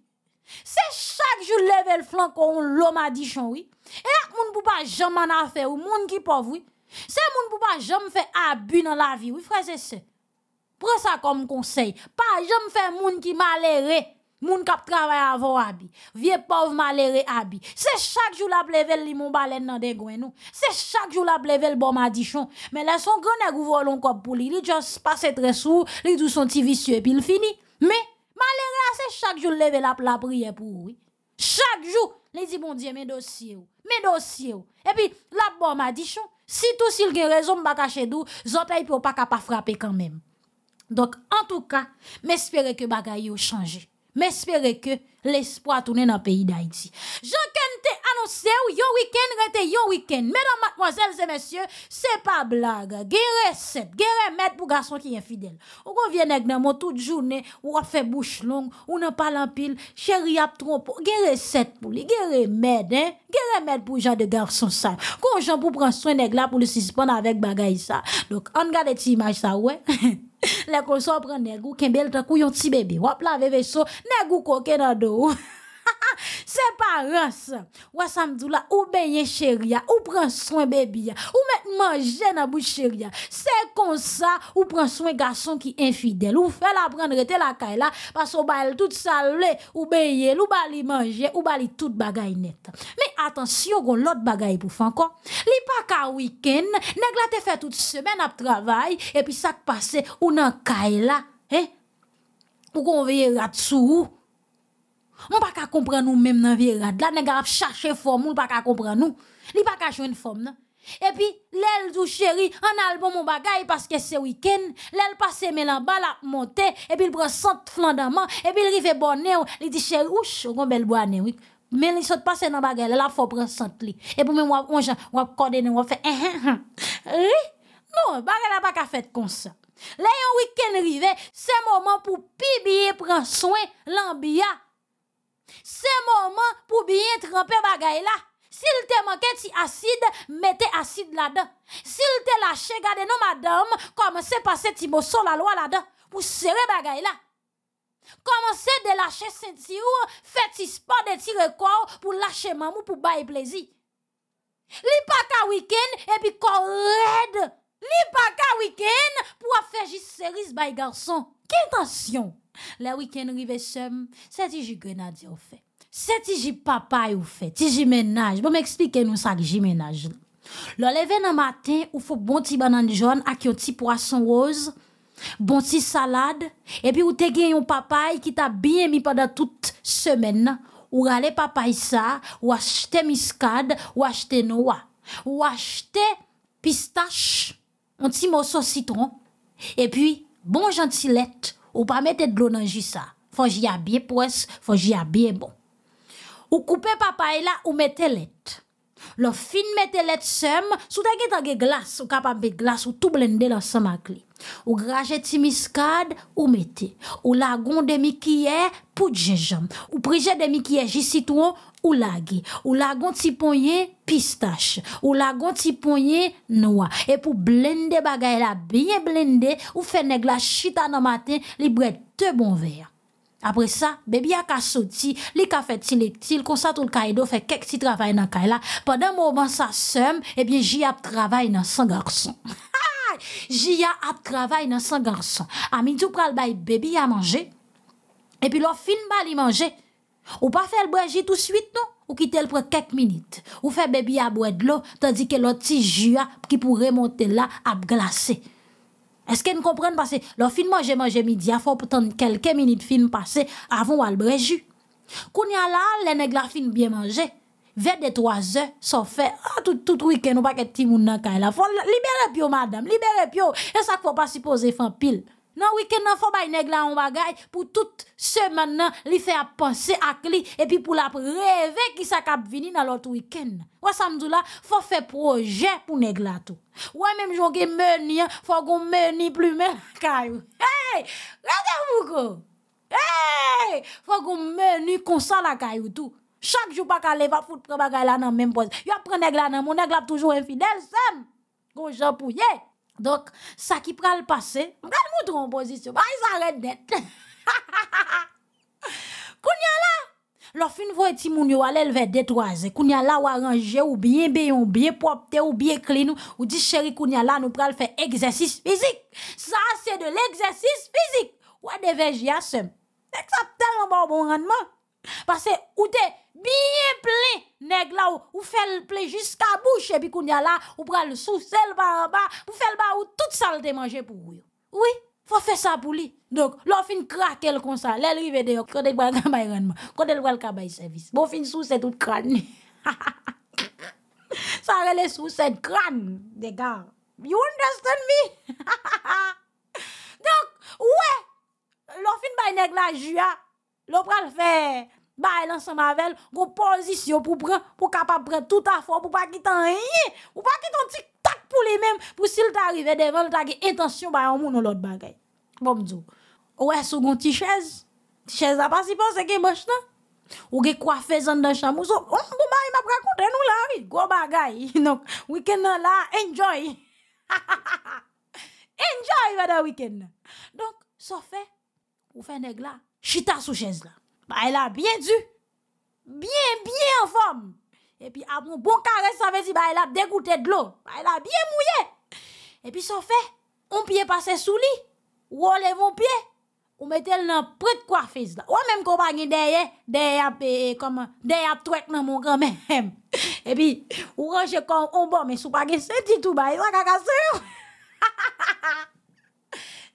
c'est chaque jour lever le flanc on l'homme a dit oui et là, moun pou pas jamais en affaire ou moun qui pauvre oui c'est moun pou pas jamais faire abus dans la vie oui frère c'est ça. Prends ça comme conseil. Pas jamais faire moun qui malheureux Moun kap travail avon abi. Vie pauvre malere abi. Se chaque jour la plevel li mon balen nan de gwen nou. Se chaque jou la plevel bon madichon. mais la son gwen neg volon kop pou li. Li just passe tre sou. Li dou son ti vicieux et fini. Mais, malere a se chaque jou leve la pla priye pou chaque chaque jour li di bon dieu mes dossiers ou. dossiers et ou. la bon madichon. Si tout sil gen raison mba kache dou, zotay pou pa ka frapper quand même donc en tout cas mespere que bagay yo changer. Mais espérez que L'espo a toune nan peyi d'Haïti. Jean Ken te anonsè ou yo wikèn rete yo wikèn. Mèdèm matmozèl zè mèsyè, se pa blaga. Gère sèd, gère mèd pou garson ki yon fidèl. Ou kon vè nèk nan mò, tout jounè, ou a fè bouch long, ou nan palan pil, chè riyap tron pou. Gère sèd pou li, gère mèd, hein. Gère mèd pou jan de garson sa. Kon jèm pou pran sèd nèk la pou lè sispon avèk bagay sa. Dok, an gade ti imaj sa, wè. Lè kon sèm pran nèk ou, ken bel ta (laughs) Se parans Ou asam dula ou beye cherya Ou pren soin bebya Ou met manje nan bou cherya Se konsa ou pren soin gason ki infidel Ou fe la pren rete la kayla Pas ou ba el tout sal le Ou beye l ou ba li manje Ou ba li tout bagay net Me atensyon kon lot bagay pou fanko Li paka wiken Neg la te fe tout semen ap travay E pi sak pase ou nan kayla Ou kon veye rat sou ou On pas comprendre nous même dans virade. Là nèg a chercher forme, on pas qu'à comprendre nous. Li pas qu'à joindre forme non. Et puis, l'elle dou chéri, un album mon bagay parce que c'est week-end. L'elle passe mes en bas, la monte, et puis il prend 100 flandamment, et puis il rive bonne, il dit chéri, ouch, on belle bonne, oui. Mais il saute passer dans bagay, là, faut prendre 100 li. Et puis, moi on jan, on coordonne, on fait, hein, hein, hein. Non, bagay la pas qu'à faire comme ça. Là, un week-end rive, c'est moment pour pibier prendre soin, l'ambia, Se mouman pou biye trompe bagay la, sil te manke ti asid, mette asid la dan. Sil te lache gade nou madame, komanse pase ti mouson la lwa la dan pou sere bagay la. Komanse de lache senti ou, feti spot de ti rekor pou lache mamou pou baye plezi. Li paka wiken epi kor red, li paka wiken pou afeji seris baye garson. Ki tansyon? Le week-end rive sem, se ti ji ou fait. Se ti ji ou fait, ti ji Bon m'expliquer nous ça que ji Le lever nan matin ou faut bon ti banane jaune ak yon ti poisson rose, bon ti salade, et puis ou te gen yon papaye qui ta bien mis pendant toute semaine. Ou rale papay ça ou achete miscade ou achete noix, Ou acheter pistache, un petit morceau citron. Et puis, bon gentilette, Ou pa mette dlo nan jisa. Fonji ya biye pwes, fonji ya biye bon. Ou koupe papayla e ou mette let. Lo fin mette let sem, sou tagi tagi glas. Ou kapambe glas, ou tou blende lo sem akli. Ou graje timiskade, ou mette. Ou lagon demikye, poutje jom. Ou prije demikye, jisit wou, ou lagi. Ou lagon ti ponye pistache. Ou lagon ti ponye noix Et pour blender bagay la bien blender, ou fait neg la chita nan matin, li bret te bon verre. Après ça, bébé a ka li ka fait til konsa tout le kaido fait quelques petits travail dans kay la. Pendant moment ça seum et bien j'y a travail dans son garçon. j'y a travail dans son garçon. Amin du pral bay bébé a manger. Et puis l'on fin ba manger. Ou pa fe el breji tout suite nou? Ou ki tel pre kek minute? Ou fe bebi a bwed lo tandi ke lo ti ju a ki pou remonte la ap glase? Eske nou kompren pase? Lo fin manje manje midi a fo pou tante kelke minute fin pase avon ou al breji. Koun ya la, le neg la fin bien manje. Ve de 3 e, so fe, tout wiken ou pa ket timounan ka e la fo. Libere pyo madame, libere pyo. Esak fo pa si pose fan pil. Non, week-end, enfant, faut il là, on bagaille, pour toute semaine, là, lui faire penser à lui, et puis pour la rêver qui ça cap vini dans l'autre week-end. Ouais, samedi, me là, faut faire projet pour nèg tout. Ouais, même j'en gai faut qu'on meni plus la caillou. Hey! Regardez-vous, Hey! Faut qu'on meni comme ça, la caillou, tout. Chaque jour, pas qu'à lever, faut prendre bagaille là, dans même poste. Y'a prendre nèg là, dans mon nèg toujours infidèle, ça Gros, j'en pouillais! Dok, sa ki pral pase, mwen moun tron pozisyon. Ba, yis arred net. (laughs) Kounyala, lo fin vo eti moun yo al elve detwaze. Kounyala waw aranje ou bien beyon, ou bien popte, ou bien klin. Ou di cheri kounyala nou pral fe egzesis fizik. Sa se de l'egzesis fizik. Wade veji asem. Nek sa ptel mwen bon, bon rendman. Parce que ou te bien plein, nèg là, ou, fait le plein jusqu'à bouche, et puis qu'on y a là, ou prend le sous, le bas en bas, ou fait le bas ou tout ça le manger pour vous. Oui, faut faire ça pour lui. Donc, l'on fin craquer comme ça, l'on arrive dehors, quand elle va le cabaye quand elle va le cabaye service. Bon, fin sous, c'est tout crâne. (laughs) ça relève sous, c'est crâne, des gars. You understand me? (laughs) Donc, ouais, l'on fin baye nèg là, jua. Lo pral fè, bay lan sa mavel, go pozisyon pou pran, pou kapap pran tout a fò, pou pakit an yè, pou pakit an tik tak pou lè mèm, pou si lè t'arive devan, lè t'age intasyon bay an moun an lot bagay. Bom dzo, ouè sou gon ti chèz, chèz apasi pon seke mòch nan, ouge kwafe zan dan chamou, so, oum, boum bay ma prakoutè nou la, go bagay, nouk, wikèn nan la, enjoy, ha ha ha ha ha, enjoy vè da wikèn nan. Donk, so fè, ou fè neg la, Chita sou chèze la, ba e la byen du, byen byen fòm, e pi ap moun bon kare sa vèzi ba e la degoutè d'lò, ba e la byen mouye. E pi son fè, on pye pase sou li, wò le moun pye, ou mètèl nan prit kwa fèze la. Ou mèm kwa bagi deyè, deyè ap twèk nan moun kwa mèm, e pi ou ròjè kòm ou bòm, e sou bagi sè titou ba e wò kakase.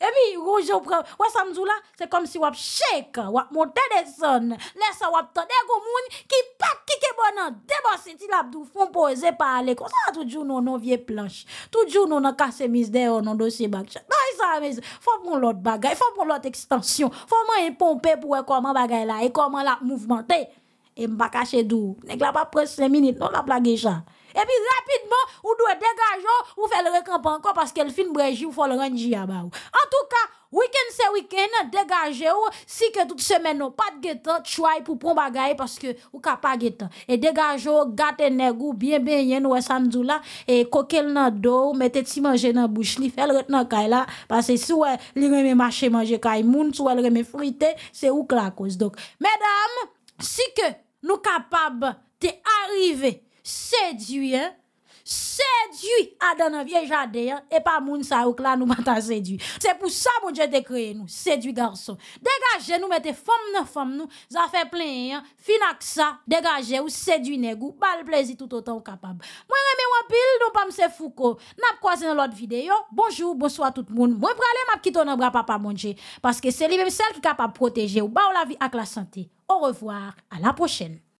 Et puis, rouge ou prend. Ouais, ça me là, c'est comme si wap shake, wap monte des zones. Laisse wap tande go moun qui pat qui ke bonan. Debosse ti l'abdou font poser parler. Comme ça, tout toujours non, non vie planche. Tout Toujours non, non kasse mise dehors, non dossier bac. Non, e ça, mais faut prendre l'autre bagay, faut prendre l'autre extension. Faut m'en pomper pour comment e bagay là et comment la e mouvementer Et m'pa cacher dou. Nèg la pas presse 5 minutes, non la blague ça. Et puis rapidement, ou doit dégager, ou faire le recamp encore parce qu'elle fin brégie ou faut le ranger à En tout cas, week-end c'est week-end, dégagez ou si que toute semaine non pas de guetant, chouay pour prendre bagaille parce que ou ka pas guetant. Et dégagez ou gâte nègou bien bien yen ou samedi là et coquel nan dos, mettez ti manger nan bouche li, fait le nan kay là parce que si ou li remet marché manger kay moun, si ou elle remet fruité, c'est ou la cause. Donc, mesdames, si que nous capables de arriver séduit, séduit à dans un vieux jardin, et pas moun sa ou là nous pas séduit. C'est pour ça mon Dieu t'a créé nous, séduit garçon. Dégagez nous, mettez femme dans femme nous, ça fait plein, hein. fin ak ça, dégagez ou séduit négou, bal plaisir tout autant capable. Moi remè ou pile, non pas m'se fouko. N'a croisé dans l'autre vidéo. Bonjour, bonsoir tout le monde. Moi pralé m'a quitté dans bras papa mon Dieu parce que c'est lui-même celle qui capable protéger ou ba ou la vie avec la santé. Au revoir, à la prochaine.